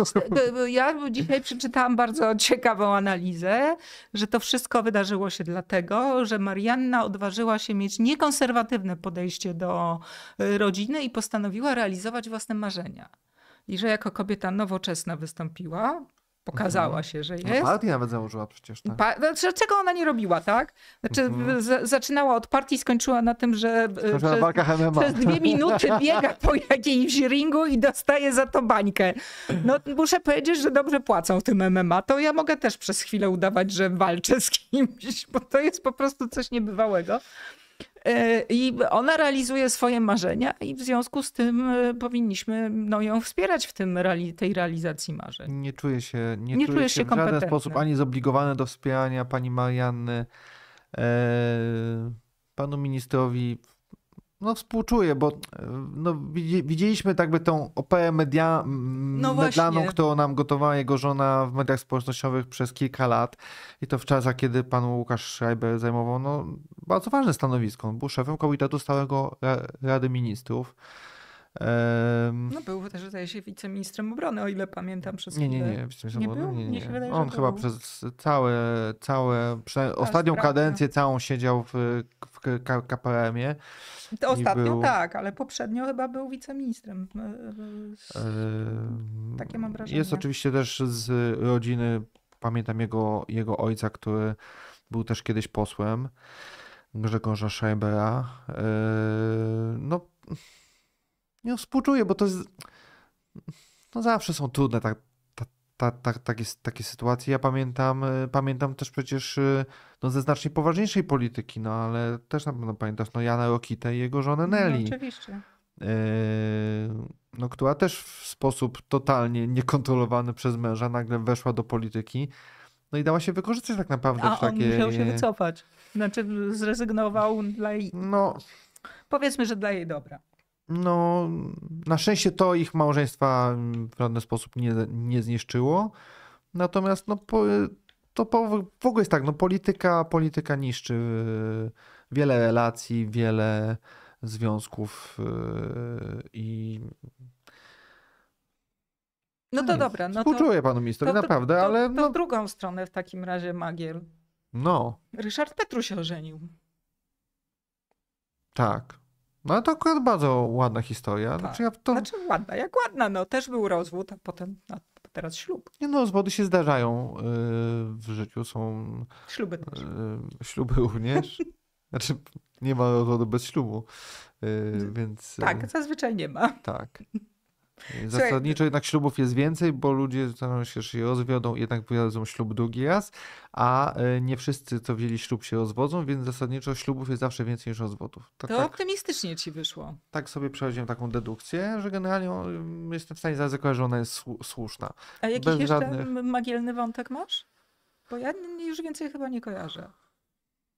no. ja dzisiaj przeczytałam bardzo ciekawą analizę, że to wszystko wydarzyło się dlatego, że Marianna odważyła się mieć niekonserwatywne podejście do y, rodziny i postanowiła realizować własne marzenia. I że jako kobieta nowoczesna wystąpiła, pokazała mhm. się, że no, jest. No partię nawet założyła przecież. Tak. Pa- znaczy, no, czego ona nie robiła, tak? Znaczy, mhm. z- zaczynała od partii, skończyła na tym, że e, przez, przez dwie minuty biega po jakiejś ringu i dostaje za to bańkę. No muszę powiedzieć, że dobrze płacą w tym MMA, to ja mogę też przez chwilę udawać, że walczę z kimś, bo to jest po prostu coś niebywałego. E, I ona realizuje swoje marzenia i w związku z tym e, powinniśmy no, ją wspierać w tym, tej realizacji marzeń. Nie czuję się, nie, nie czuję się, w żaden sposób ani zobligowany do wspierania pani Marianny, e, panu ministrowi no współczuję, bo e, no, widzieliśmy by tą operę media, no medlaną, którą nam gotowała jego żona w mediach społecznościowych przez kilka lat i to w czasach, kiedy pan Łukasz Schreiber zajmował no, bardzo ważne stanowisko. On był szefem Komitetu Stałego Rady Ministrów. No był też, zdaje się, wiceministrem obrony, o ile pamiętam przez Nie, nie, nie, wiceministrem nie obrony. Był? Nie, nie. nie. Wydaje, On chyba był. przez całe, całe ostatnią kadencję całą siedział w, w KPM-ie. To ostatnio był... tak, ale poprzednio chyba był wiceministrem. Eee... Takie mam wrażenie. Jest oczywiście też z rodziny, pamiętam jego, jego ojca, który był też kiedyś posłem, Grzegorza Scheibera. Eee... No nie współczuję, bo to jest. No zawsze są trudne tak, ta, ta, takie, takie sytuacje. Ja pamiętam, y, pamiętam też przecież y, no, ze znacznie poważniejszej polityki, no ale też na pewno pamiętasz no, Jana Rokitę i jego żonę no Nelly. No, oczywiście. Yy, no, która też w sposób totalnie niekontrolowany przez męża nagle weszła do polityki. No i dała się wykorzystać tak naprawdę. A w takie... on musiał się wycofać. Znaczy zrezygnował dla jej... No. Powiedzmy, że dla jej dobra no, na szczęście to ich małżeństwa w żaden sposób nie, nie zniszczyło. Natomiast no, po, to po, w ogóle jest tak, no, polityka, polityka niszczy y, wiele relacji, wiele związków y, i. No to no dobra. No Współczuję to, panu ministrowi, naprawdę, to, ale. No... To drugą stronę w takim razie Magiel. No. Ryszard Petru się ożenił. Tak. No to akurat bardzo ładna historia. Tak. Znaczy, ja to... znaczy ładna, jak ładna, no też był rozwód, a potem a teraz ślub. Nie no, rozwody się zdarzają yy, w życiu, są... Śluby też. Yy, śluby również. znaczy nie ma rozwodu bez ślubu, yy, więc... Y, tak, zazwyczaj nie ma. Tak. Zasadniczo Słuchaj, jednak ślubów jest więcej, bo ludzie starają się, że się rozwiodą, jednak wyjadą ślub drugi raz, a e, nie wszyscy, co wzięli ślub, się rozwodzą, więc zasadniczo ślubów jest zawsze więcej niż rozwodów. Tak, to tak, optymistycznie ci wyszło. Tak sobie przechodziłem taką dedukcję, że generalnie mm, jestem w stanie zaryzykować, że ona jest słuszna. A jakiś Bez jeszcze żadnych... magielny wątek masz? Bo ja już więcej chyba nie kojarzę.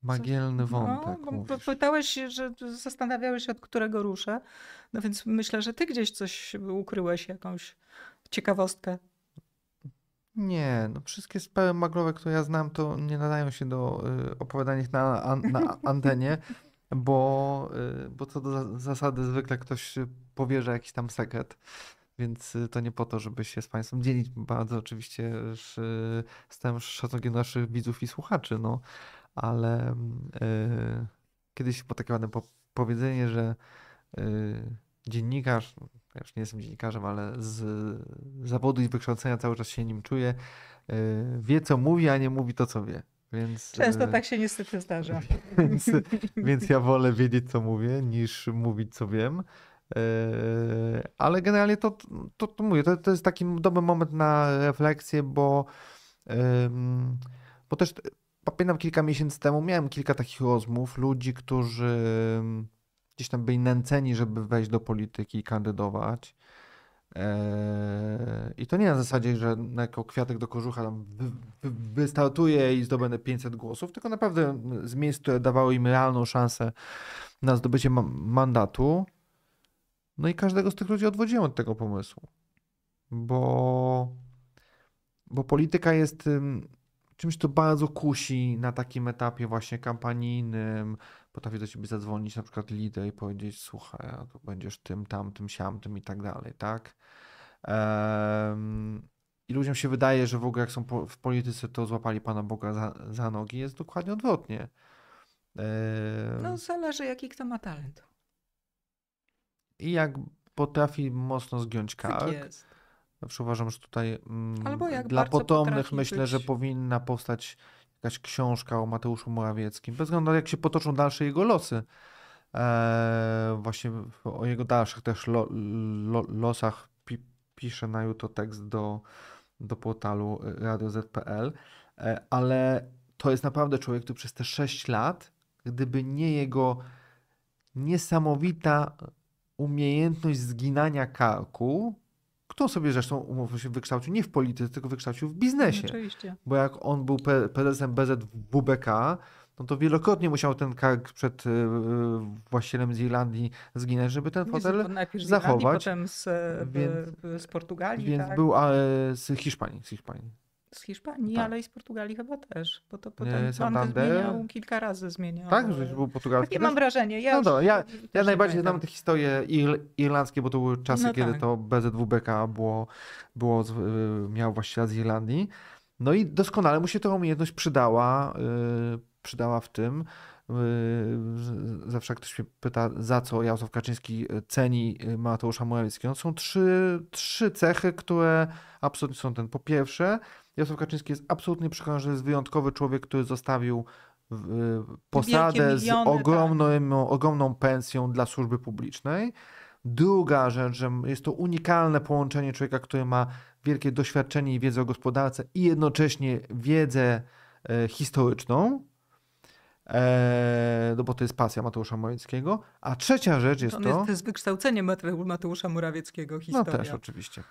Magielny no, wątek. No, pytałeś się, że zastanawiałeś się, od którego ruszę. No więc myślę, że ty gdzieś coś ukryłeś, jakąś ciekawostkę. Nie, no wszystkie sprawy maglowe, które ja znam, to nie nadają się do y, opowiadania ich na, an, na antenie, bo, y, bo co do zasady zwykle ktoś powierza jakiś tam sekret. Więc y, to nie po to, żeby się z Państwem dzielić bardzo oczywiście z, y, z tym szacunkiem naszych widzów i słuchaczy. No ale yy, kiedyś spotykałem po powiedzenie, że yy, dziennikarz, ja już nie jestem dziennikarzem, ale z zawodu i wykształcenia cały czas się nim czuje, yy, wie co mówi, a nie mówi to co wie. Więc, Często y, tak się niestety zdarza. Więc, więc ja wolę wiedzieć, co mówię, niż mówić, co wiem. Y, ale generalnie to, to, to mówię, to, to jest taki dobry moment na refleksję, bo, bo też pamiętam kilka miesięcy temu miałem kilka takich rozmów ludzi, którzy mm, gdzieś tam byli nęceni, żeby wejść do polityki i kandydować. Eee, I to nie na zasadzie, że jako kwiatek do kożucha tam wystartuję i zdobędę 500 głosów, tylko naprawdę z miejsc, które dawały im realną szansę na zdobycie mandatu. No i każdego z tych ludzi odwodziłem od tego pomysłu, bo, bo polityka jest czymś, to bardzo kusi na takim etapie właśnie kampanijnym. Potrafi do ciebie zadzwonić na przykład lider i powiedzieć, słuchaj, a tu będziesz tym, tamtym, siamtym i tak dalej, tak? Um, I ludziom się wydaje, że w ogóle jak są po, w polityce, to złapali Pana Boga za, za nogi. Jest dokładnie odwrotnie. Um, no zależy jaki kto ma talent. I jak potrafi mocno zgiąć kark. Tak jest Zawsze uważam, że tutaj mm, dla potomnych myślę, być... że powinna powstać jakaś książka o Mateuszu Morawieckim. Bez względu na jak się potoczą dalsze jego losy. Eee, właśnie o jego dalszych też lo, lo, losach pi, pisze na jutro tekst do, do portalu y, radio.z.pl, eee, ale to jest naprawdę człowiek, który przez te 6 lat, gdyby nie jego niesamowita umiejętność zginania karku, którą sobie zresztą, umowę się, wykształcił nie w polityce, tylko wykształcił w biznesie. Oczywiście. Bo jak on był prezesem BZWBK, no to wielokrotnie musiał ten kark przed y, właścicielem z Irlandii zginąć, żeby ten fotel Najpierw zachować. Irlandii, potem z, y, więc, z Portugalii. Więc tak? był z Hiszpanii, z Hiszpanii. Z Hiszpanii, tak. ale i z Portugalii chyba też, bo to potem nie, Santander... zmieniał, kilka razy zmieniał. Tak, e, że był portugalski Takie też? mam wrażenie. Ja, no, no, ja, ja najbardziej znam te historie ir, irlandzkie, bo to były czasy, no kiedy tak. to BZWBK było, było, y, miał właściciela z Irlandii. No i doskonale mu się ta umiejętność przydała, yy, przydała w tym, Yy, zawsze ktoś mnie pyta, za co Jarosław Kaczyński e, ceni e, Mateusza Morawieckiego, no są trzy, trzy cechy, które absolutnie są ten. Po pierwsze, Jarosław Kaczyński jest absolutnie przekonany, że jest wyjątkowy człowiek, który zostawił e, posadę miliony, z tak. ogromną, tak. ogromną pensją dla służby publicznej. Druga rzecz, że jest to unikalne połączenie człowieka, który ma wielkie doświadczenie i wiedzę o gospodarce i jednocześnie wiedzę historyczną. Eee, no bo to jest pasja Mateusza Morawieckiego. A trzecia rzecz jest to... Jest, to jest wykształcenie Mateusza Morawieckiego, historia. No też oczywiście.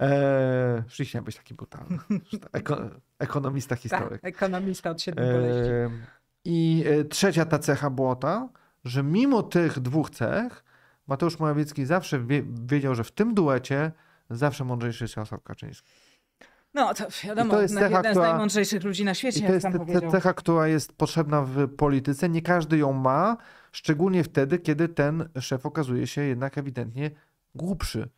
E, nie być taki brutalny. Eko, ekonomista, tak, historyk. ekonomista od siedmiu eee, e, I trzecia ta cecha błota, ta, że mimo tych dwóch cech Mateusz Morawiecki zawsze wie, wiedział, że w tym duecie zawsze mądrzejszy jest Jarosław Kaczyński. No to wiadomo, I to jest no, cecha, jeden która... z najmądrzejszych ludzi na świecie, I to jest te, cecha, która jest potrzebna w polityce. Nie każdy ją ma, szczególnie wtedy, kiedy ten szef okazuje się jednak ewidentnie głupszy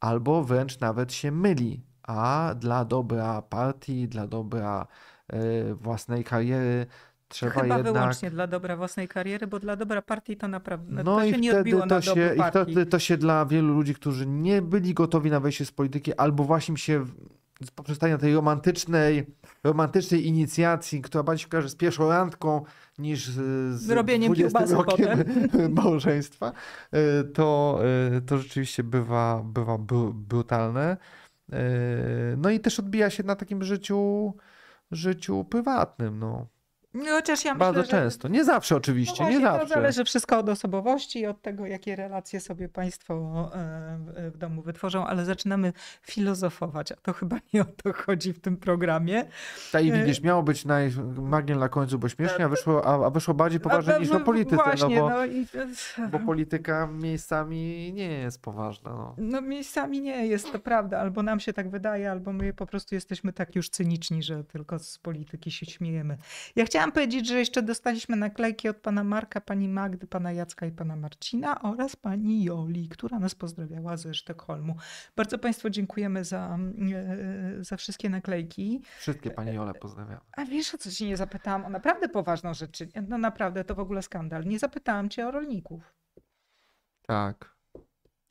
albo wręcz nawet się myli. A dla dobra partii, dla dobra y, własnej kariery trzeba Chyba jednak... wyłącznie dla dobra własnej kariery, bo dla dobra partii to naprawdę no, no to i się nie odbiło to się, I wtedy to się dla wielu ludzi, którzy nie byli gotowi na wejście z polityki albo właśnie się poprzestania tej romantycznej, romantycznej inicjacji, która bardziej się kojarzy z pierwszą randką niż z zrobieniem rokiem potem. małżeństwa, e, to, e, to rzeczywiście bywa, bywa brutalne. E, no i też odbija się na takim życiu, życiu prywatnym. No. No, chociaż ja Bardzo myślę, często. Że... Nie zawsze oczywiście, no nie zawsze. To zależy wszystko od osobowości i od tego, jakie relacje sobie Państwo e, w domu wytworzą, ale zaczynamy filozofować, a to chyba nie o to chodzi w tym programie. Tak i e, widzisz, miało być naj... na końcu, bo śmiesznie, a tak. wyszło, a, a wyszło bardziej poważnie niż o polityce, no właśnie, no bo, no i... E, bo polityka miejscami nie jest poważna. No. no miejscami nie jest, to prawda, albo nam się tak wydaje, albo my po prostu jesteśmy tak już cyniczni, że tylko z polityki się śmiejemy. Ja chciałam Chciałam powiedzieć, że jeszcze dostaliśmy naklejki od pana Marka, pani Magdy, pana Jacka i pana Marcina oraz pani Joli, która nas pozdrawiała ze Sztokholmu. Bardzo Państwu dziękujemy za, mm, e, za wszystkie naklejki. Wszystkie pani Jole pozdrawiam. A wiesz, o co ci nie zapytałam? O naprawdę poważną rzecz. No naprawdę, to w ogóle skandal. Nie zapytałam cię o rolników. Tak.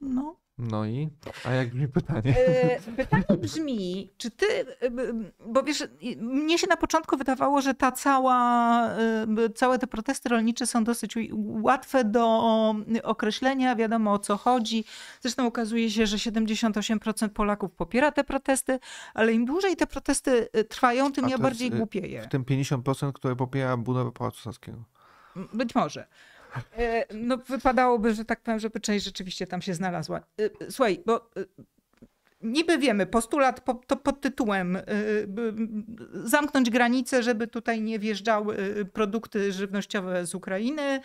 No, no i? A jak brzmi pytanie? E, pytanie brzmi, czy ty, bo wiesz, mnie się na początku wydawało, że ta cała, całe te protesty rolnicze są dosyć łatwe do określenia, wiadomo o co chodzi. Zresztą okazuje się, że 78% Polaków popiera te protesty, ale im dłużej te protesty e, trwają, tym A ja bardziej e, głupieję. W tym 50%, które popiera budowę Pałacu Saskiego. Być może. E, no wypadałoby, że tak powiem, żeby część rzeczywiście tam się znalazła. E, słuchaj, bo e, niby wiemy, postulat po, to pod tytułem zamknąć granice, żeby tutaj nie wjeżdżały produkty żywnościowe z Ukrainy,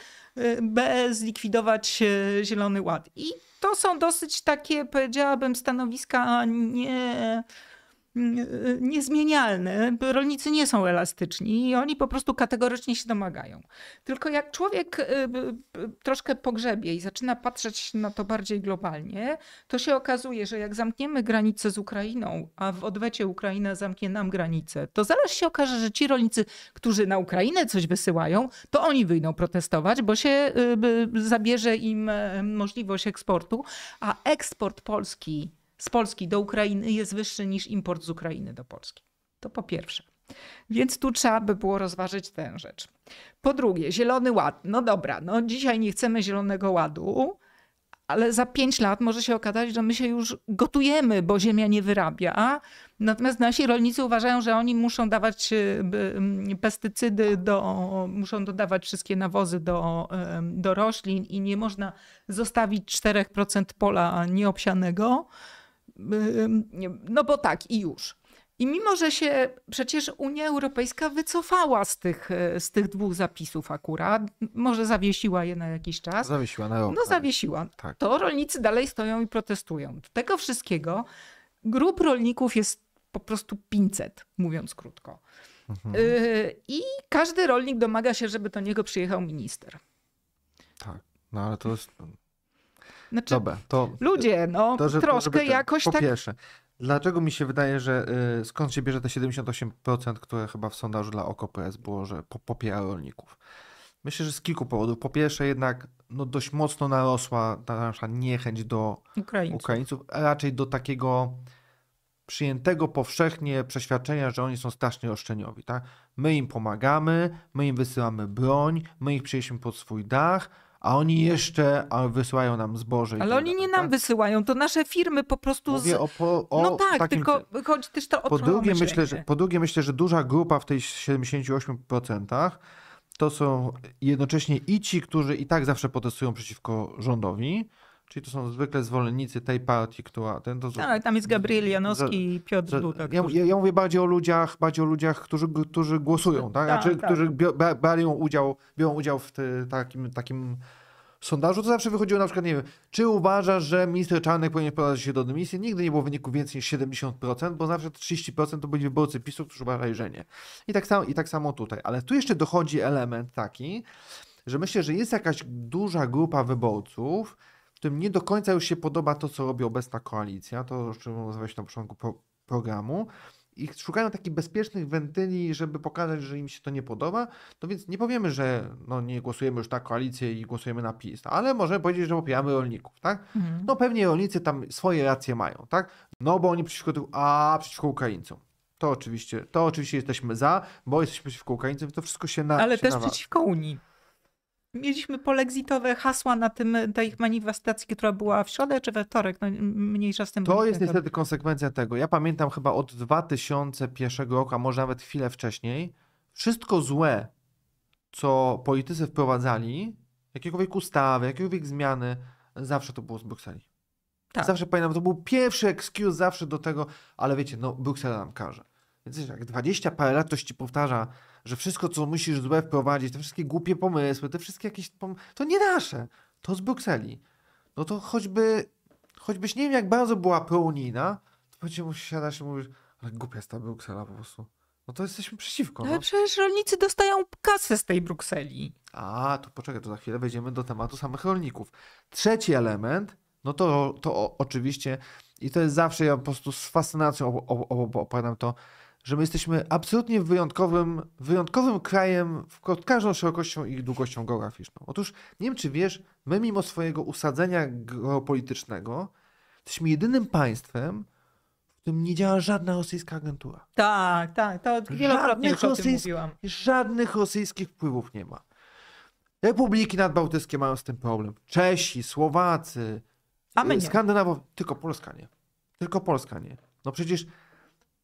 B, zlikwidować Zielony Ład. I to są dosyć takie, powiedziałabym, stanowiska nie Mm, y, niezmienialne. Rolnicy nie są elastyczni i oni po prostu kategorycznie się domagają. Tylko jak człowiek y, troszkę pogrzebie i zaczyna patrzeć na to bardziej globalnie, to się okazuje, że jak zamkniemy granicę z Ukrainą, a w odwecie Ukraina zamknie nam granicę, to zaraz się okaże, że ci rolnicy, którzy na Ukrainę coś wysyłają, to oni wyjdą protestować, bo się y, zabierze im e, możliwość eksportu, a eksport Polski z Polski do Ukrainy jest wyższy niż import z Ukrainy do Polski. To po pierwsze. Więc tu trzeba by było rozważyć tę rzecz. Po drugie, Zielony Ład. No dobra, no dzisiaj nie chcemy Zielonego Ładu, ale za pięć lat może się okazać, że my się już gotujemy, bo ziemia nie wyrabia. Natomiast nasi rolnicy uważają, że oni muszą dawać y, mm, pestycydy, do, muszą dodawać wszystkie nawozy do, do roślin i nie można zostawić 4% pola nieobsianego. No bo tak i już. I mimo, że się przecież Unia Europejska wycofała z tych, y, z tych dwóch zapisów akurat, może zawiesiła je na jakiś czas. Zawiesiła na rok. No tak. zawiesiła. Tak. To rolnicy dalej stoją i protestują. Do tego wszystkiego grup rolników jest po prostu 500, mówiąc krótko. Mhm. Y, I każdy rolnik domaga się, żeby do niego przyjechał minister. Tak, no ale to jest znaczy, Dobra, to, ludzie, no to, że, troszkę to, jakoś po tak... pierwsze, dlaczego mi się wydaje, że y, skąd się bierze te 78%, które chyba w sondażu dla OKPS było, że popiera rolników? Myślę, że z kilku powodów. Po pierwsze jednak no, dość mocno narosła ta nasza niechęć do Ukraińców. Ukraińców, a raczej do takiego przyjętego powszechnie przeświadczenia, że oni są strasznie oszczeniowi. Tak? My im pomagamy, my im wysyłamy broń, my ich przyjęliśmy pod swój dach, a oni jeszcze wysyłają nam zboże. Ale tak oni nie tak, nam wysyłają, to nasze firmy po prostu... Z... O po, o no tak, takim... tylko chodzi też to o po drugie, myślę, że, po drugie myślę, że duża grupa w tej 78% to są jednocześnie i ci, którzy i tak zawsze protestują przeciwko rządowi, Czyli to są zwykle zwolennicy tej partii, która... Ten, to, tak, tam jest Gabriel Janowski i Piotr za, Ja, ja, mówię bardziej o ludziach, bardziej o ludziach, którzy, którzy głosują, tak? tak znaczy, tak. którzy biorą udział, biorą udział w ty, takim, takim sondażu, to zawsze wychodziło na przykład, nie wiem, czy uważasz, że minister Czarnek powinien wprowadzać się do dymisji? Nigdy nie było wyniku więcej niż 70%, bo zawsze 30% to byli wyborcy PiSu, którzy uważali, że nie. I tak, samo, I tak samo tutaj. Ale tu jeszcze dochodzi element taki, że myślę, że jest jakaś duża grupa wyborców, którym nie do końca już się podoba to, co robi obecna koalicja, to o czym rozmawialiśmy na początku pro programu. I szukają takich bezpiecznych wentyli, żeby pokazać, że im się to nie podoba. To no więc nie powiemy, że no, nie głosujemy już na koalicję i głosujemy na PiS, ale możemy powiedzieć, że popieramy rolników, tak? Mhm. No pewnie rolnicy tam swoje racje mają, tak? No bo oni przeciwko, a przeciwko Ukraińcom. To oczywiście, to oczywiście jesteśmy za, bo jesteśmy przeciwko Ukraińcom, to wszystko się na. Ale się też przeciwko Unii mieliśmy polexitowe hasła na tym, e, tej manifestacji, która była w środę czy we wtorek, no mniejsza z tym. To jest niestety konsekwencja tego. Ja pamiętam chyba od 2001 roku, a może nawet chwilę wcześniej, wszystko złe, co politycy wprowadzali, jakiekolwiek ustawy, jakiekolwiek zmiany, zawsze to było z Brukseli. Tak. Zawsze pamiętam, to był pierwszy excuse zawsze do tego, ale wiecie, no Bruksela nam każe. Więc jak 20 parę lat ktoś ci powtarza, że wszystko, co musisz złe wprowadzić, te wszystkie głupie pomysły, te wszystkie jakieś. To nie nasze. To z Brukseli. No to choćby. Choćbyś nie wiem, jak bardzo była prounijna, to będzie musisz siadać i mówisz, ale głupia jest ta Bruksela po prostu. No to jesteśmy przeciwko. No, no. Ale przecież rolnicy dostają kasę z tej Brukseli. A, to poczekaj, to za chwilę wejdziemy do tematu samych rolników. Trzeci element, no to, to oczywiście, i to jest zawsze, ja po prostu z fascynacją op op op opowiadam to, że my jesteśmy absolutnie wyjątkowym, wyjątkowym krajem pod każdą szerokością i długością geograficzną. Otóż nie wiem, czy wiesz, my mimo swojego usadzenia geopolitycznego jesteśmy jedynym państwem, w którym nie działa żadna rosyjska agentura. Tak, tak, to wielokrotnie żadnych już o tym mówiłam. Żadnych rosyjskich wpływów nie ma. Republiki nadbałtyckie mają z tym problem. Czesi, Słowacy, Skandynawowie, tylko Polska nie. Tylko Polska nie. No przecież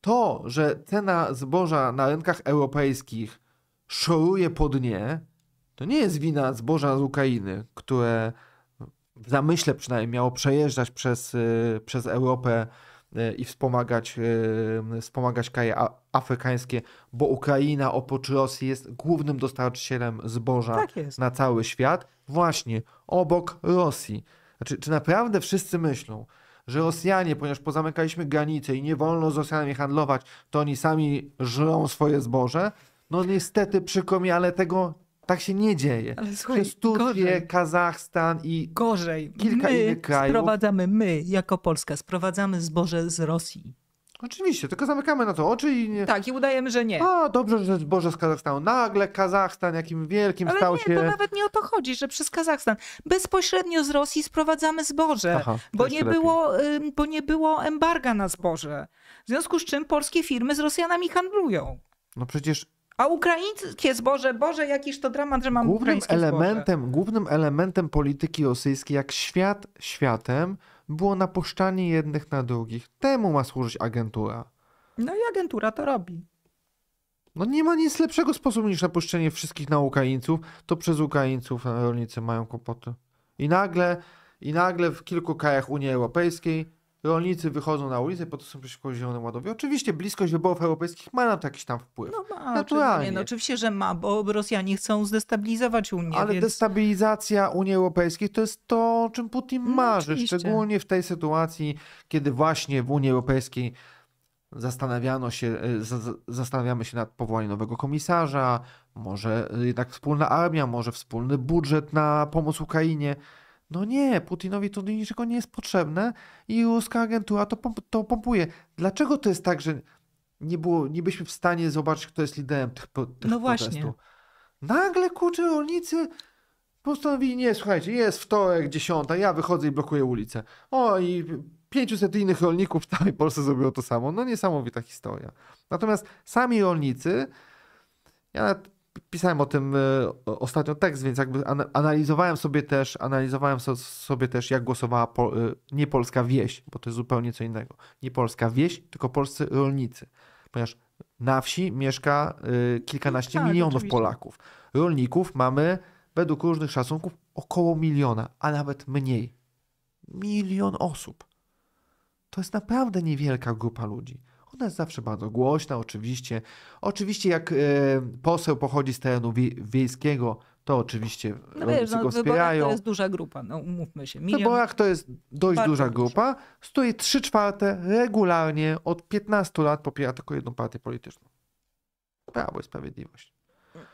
to, że cena zboża na rynkach europejskich szoruje po dnie, to nie jest wina zboża z Ukrainy, które w zamyśle przynajmniej miało przejeżdżać przez, y, przez Europę y, i wspomagać, y, wspomagać kraje afrykańskie, bo Ukraina oprócz Rosji jest głównym dostarczycielem zboża tak na cały świat, właśnie obok Rosji. Znaczy, czy naprawdę wszyscy myślą, że Rosjanie, ponieważ pozamykaliśmy granice i nie wolno z Rosjanami handlować, to oni sami żrą swoje zboże. No niestety, przykro mi, ale tego tak się nie dzieje. Ale słuchaj, Przez Turcję, gorzej. Kazachstan i gorzej. kilka my innych krajów. Sprowadzamy my, jako Polska, sprowadzamy zboże z Rosji. Oczywiście, tylko zamykamy na to oczy i nie. Tak, i udajemy, że nie. A, dobrze, że Boże z Kazachstanu. Nagle Kazachstan, jakim wielkim Ale stał nie, się. To nawet nie o to chodzi, że przez Kazachstan. Bezpośrednio z Rosji sprowadzamy zboże, Aha, bo, nie było, bo nie było embarga na zboże. W związku z czym polskie firmy z Rosjanami handlują. No przecież a ukraińskie zboże, Boże, jakiś to dramat, że mam głównym elementem, zboże. Głównym elementem polityki rosyjskiej, jak świat światem, było napuszczanie jednych na drugich. Temu ma służyć agentura. No i agentura to robi. No nie ma nic lepszego sposobu niż napuszczenie wszystkich na Ukraińców, to przez Ukraińców e, rolnicy mają kłopoty. I nagle, i nagle w kilku krajach Unii Europejskiej rolnicy wychodzą na ulicę, po to są przeciwko zielonym ładowi. Oczywiście bliskość wyborów europejskich ma na to jakiś tam wpływ. No ma, no, Naturalnie. No, oczywiście, że ma, bo Rosjanie chcą zdestabilizować Unię. Ale więc... destabilizacja Unii Europejskiej to jest to, o czym Putin no, marzy, no, szczególnie w tej sytuacji, kiedy właśnie w Unii Europejskiej zastanawiano się, e, zastanawiamy się nad powołaniem nowego komisarza, może jednak wspólna armia, może wspólny budżet na pomoc Ukrainie. No nie, Putinowi to niczego nie jest potrzebne i ruska agentura to, pomp to pompuje. Dlaczego to jest tak, że nie, było, nie byśmy w stanie zobaczyć, kto jest liderem tych, pro, tych no protestów? Właśnie. Nagle kurczę rolnicy postanowili, nie, słuchajcie, jest wtorek, dziesiąta, ja wychodzę i blokuję ulicę. O i 500 innych rolników w całej Polsce zrobiło to samo. No niesamowita historia. Natomiast sami rolnicy, ja nawet pisałem o tym e, ostatnio tekst, więc jakby analizowałem sobie też, analizowałem sobie też, jak głosowała po, e, nie polska wieś, bo to jest zupełnie co innego. Nie polska wieś, tylko polscy rolnicy. Ponieważ na wsi mieszka e, kilkanaście tak, milionów oczywiście. Polaków. Rolników mamy według różnych szacunków około miliona, a nawet mniej. Milion osób. To jest naprawdę niewielka grupa ludzi. Ona jest zawsze bardzo głośna, oczywiście. Oczywiście jak e, poseł pochodzi z terenu wiejskiego, to oczywiście no wiesz, no, go wspierają. to jest duża grupa, no umówmy się. Milion... W wyborach to jest dość duża grupa, stoi trzy 3 czwarte regularnie od 15 lat popiera tylko jedną partię polityczną. Prawo i Sprawiedliwość.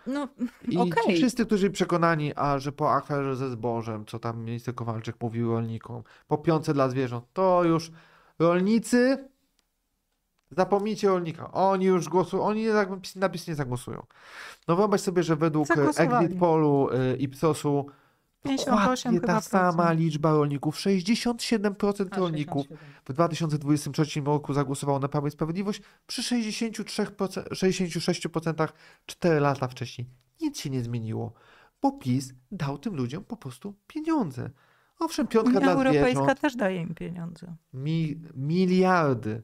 No, I okay. ci wszyscy, którzy przekonani, a że po akwarze ze zbożem, co tam minister Kowalczyk mówił rolnikom, po piące dla zwierząt, to już rolnicy Zapomnijcie rolnika. Oni już głosują, oni na PiS nie zagłosują. No wyobraź sobie, że według e, Exit Polu Ipsosu 58 ta sama procent. liczba rolników, 67% A, rolników w 2023 roku zagłosowało na Prawo i Sprawiedliwość przy 63%, 66% 4 lata wcześniej. Nic się nie zmieniło, bo PiS dał tym ludziom po prostu pieniądze. Owszem, piątka Unia dla Europejska zwierząt, też daje im pieniądze. Mi, miliardy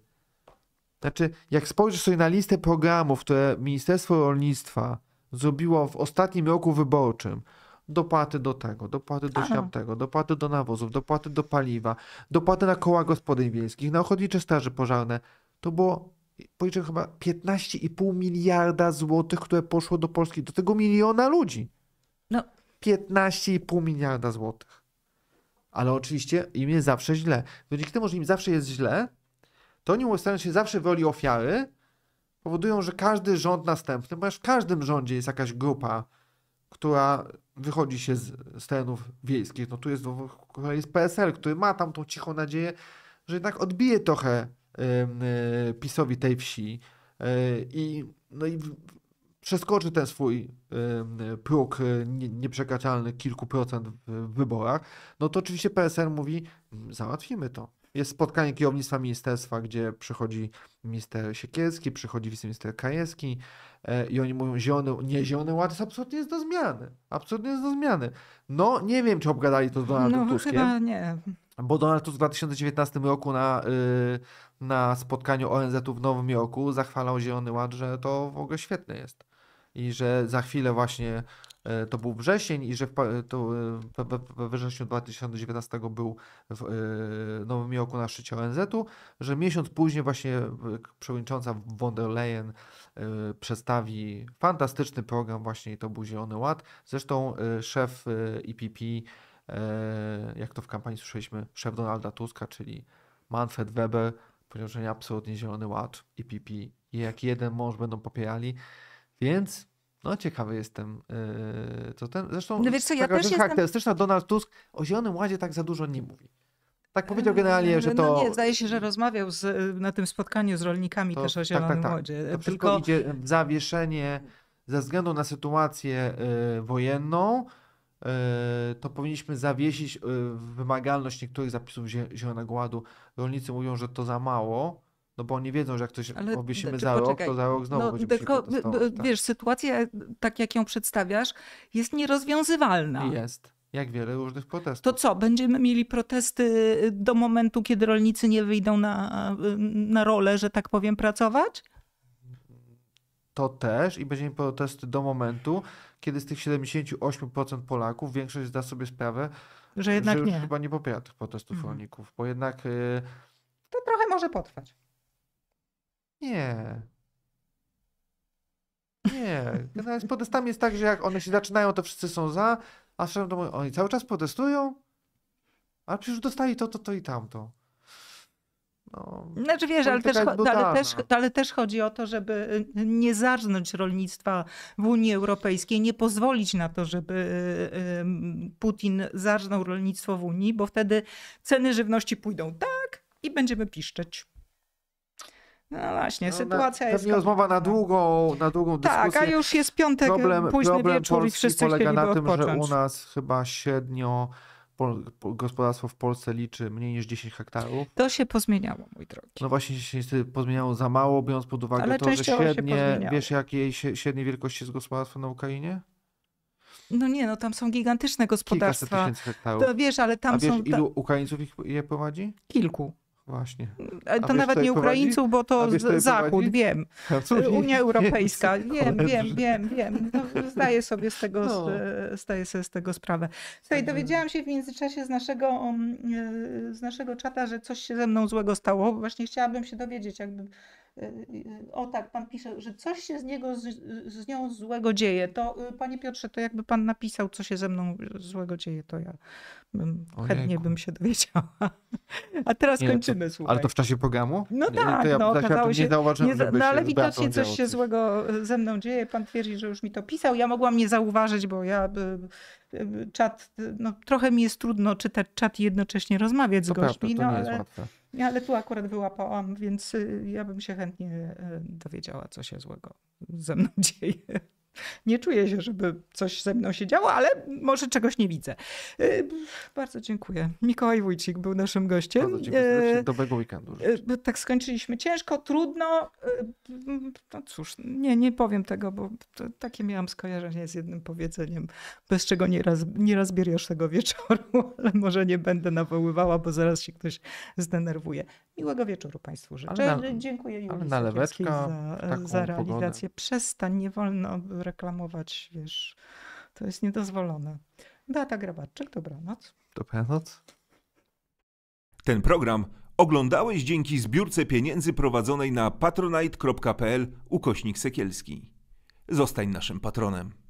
znaczy, jak spojrzysz sobie na listę programów, które Ministerstwo Rolnictwa zrobiło w ostatnim roku wyborczym, dopłaty do tego, dopłaty do tamtego, dopłaty do nawozów, dopłaty do paliwa, dopłaty na koła gospodyń wiejskich, na ochotnicze straże pożarne, to było policzę chyba 15,5 miliarda złotych, które poszło do Polski, do tego miliona ludzi. No. 15,5 miliarda złotych. Ale oczywiście im jest zawsze źle. No dzięki temu, że im zawsze jest źle, Doni Western się zawsze woli ofiary, powodują, że każdy rząd następny, ponieważ w każdym rządzie jest jakaś grupa, która wychodzi się z, z terenów wiejskich. No tu jest, jest PSL, który ma tam tą cichą nadzieję, że jednak odbije trochę y, y, PiSowi tej wsi y, i, no i przeskoczy ten swój próg y, nieprzekraczalny kilku procent w wyborach, no to oczywiście PSL mówi, mm, załatwimy to jest spotkanie kierownictwa ministerstwa, gdzie przychodzi minister Siekierski, przychodzi wiceminister Kajewski e, i oni mówią, zielony, nie zielony ład jest absolutnie jest do zmiany. Absolutnie jest do zmiany. No, nie wiem, czy obgadali to z Donaldem no, Tuskiem. chyba nie. Bo Donald Tusk w 2019 roku na, y, na spotkaniu ONZ-u w Nowym Jorku zachwalał Zielony Ład, że to w ogóle świetne jest. I że za chwilę właśnie E, to był wrzesień i że w, e, to, e, we wrześniu 2019 był w Nowym Jorku na szczycie ONZ-u, że miesiąc później właśnie przewodnicząca von der Leyen przedstawi fantastyczny program właśnie i to był Zielony Ład. Zresztą szef IPP, jak to w kampanii słyszeliśmy, szef Donalda Tuska, czyli Manfred Weber, powiedział, że nie absolutnie Zielony Ład, IPP i jak jeden mąż będą popierali, więc no ciekawy jestem, yy, co ten. Zresztą no wiesz co, ja taka też charakterystyczna jestem... Donald Tusk o Zielonym Ładzie tak za dużo nie mówi. Tak powiedział generalnie, yy, że no to. No nie, zdaje się, że rozmawiał z, yy, na tym spotkaniu z rolnikami to, też o tak, Zielonym tak, tak, tak. Ładzie. To Tylko idzie w zawieszenie ze względu na sytuację yy, wojenną. to powinniśmy zawiesić wymagalność niektórych zapisów Zielonego Ładu. Rolnicy mówią, że to za mało no bo oni wiedzą, że jak ktoś Ale obwiesimy za rok, to za rok znowu no, będzie tylko, tak. Wiesz, tak. sytuacja, tak jak ją przedstawiasz, jest nierozwiązywalna. Jest. Jak wiele różnych protestów. To co, będziemy mieli protesty y, do momentu, kiedy rolnicy nie wyjdą na, y, na rolę, że tak powiem, pracować? To też i będziemy protesty do momentu, kiedy z tych 78% Polaków większość zda sobie sprawę, że jednak że już nie. chyba nie popiera tych protestów mhm. rolników, bo jednak. Y, to trochę może potrwać. Nie. Nie. Generalnie z protestami jest tak, że jak one się zaczynają, to wszyscy są za, a wszędzie to mówią, oni cały czas protestują, a przecież dostali to, to, to i tamto. No, znaczy wiesz, ale też, ale, też, ale też chodzi o to, żeby y, nie zarznąć rolnictwa w Unii Europejskiej, nie pozwolić na to, żeby y, y, Putin zarznął rolnictwo w Unii, bo wtedy ceny żywności pójdą tak i będziemy piszczeć. No właśnie, no, sytuacja na, jest. Pewnie rozmowa na długą, na długą tak, dyskusję. Tak, a już jest piątek, problem, późny problem wieczór Polski i wszyscy polega na tym, odpocząć. że u nas chyba średnio gospodarstwo w Polsce liczy mniej niż 10 hektarów. To się pozmieniało, mój drogi. No właśnie się niestety pozmieniało za mało, biorąc pod uwagę Ale to, że średnie, wiesz jakiej średniej wielkości jest gospodarstwo na Ukrainie? No nie, no tam są gigantyczne gospodarstwa. Kilkaset tysięcy hektarów. To wiesz, ale tam A wiesz, są... ilu Ukraińców ich je prowadzi? Kilku. Właśnie. E, A to nawet nie Ukraińców, bo to Zachód, wiem. Unia Europejska, wiem, wiem, wiem, wiem, No, zdaję sobie z tego, no. zdaję sobie z tego sprawę. Słuchaj, dowiedziałam się w międzyczasie z naszego, mm, e, z naszego czata, że coś się ze mną złego stało. Właśnie chciałabym się dowiedzieć, jakby Y, y, o tak, pan pisze, że coś się z niego, z, z nią złego dzieje, to y, panie Piotrze, to jakby pan napisał, co się ze mną złego dzieje, to ja bym, chętnie bym się dowiedziała. A teraz nie, no kończymy, to, słuchaj. Ale to w czasie programu? No tak, ja, no okazało się, nie zauważyłem, nie, no ale widocznie coś się coś. złego e, ze mną dzieje, pan twierdzi, że już mi to pisał, ja mogłam nie zauważyć, bo ja e, e, czat, no trochę mi jest trudno czytać czat i jednocześnie rozmawiać to z gośćmi, prawda, to no, nie ale... Jest łatwe ale tu akurat wyłapałam, więc y, ja bym się chętnie y, dowiedziała, co się złego ze mną dzieje nie czuję się, żeby coś ze mną się działo, ale może czegoś nie widzę. Y, bardzo dziękuję. Mikołaj Wójcik był naszym gościem. Bardzo dziękuję. Y, Dobrego weekendu. Życzę. Y, tak skończyliśmy ciężko, trudno. No cóż, nie, nie powiem tego, bo takie miałam skojarzenie z jednym powiedzeniem, bez czego nie, raz, nie rozbierasz tego wieczoru, ale może nie będę nawoływała, bo zaraz się ktoś zdenerwuje. Miłego wieczoru Państwu życzę. Na, Dziękuję Julii Sokielska za, za realizację. Pogodę. Przestań, nie wolno reklamować, wiesz, to jest niedozwolone. Beata Grabaczek, dobranoc. Dobranoc. Ten program oglądałeś dzięki zbiórce pieniędzy prowadzonej na patronite.pl ukośnik Sekielski. Zostań naszym patronem.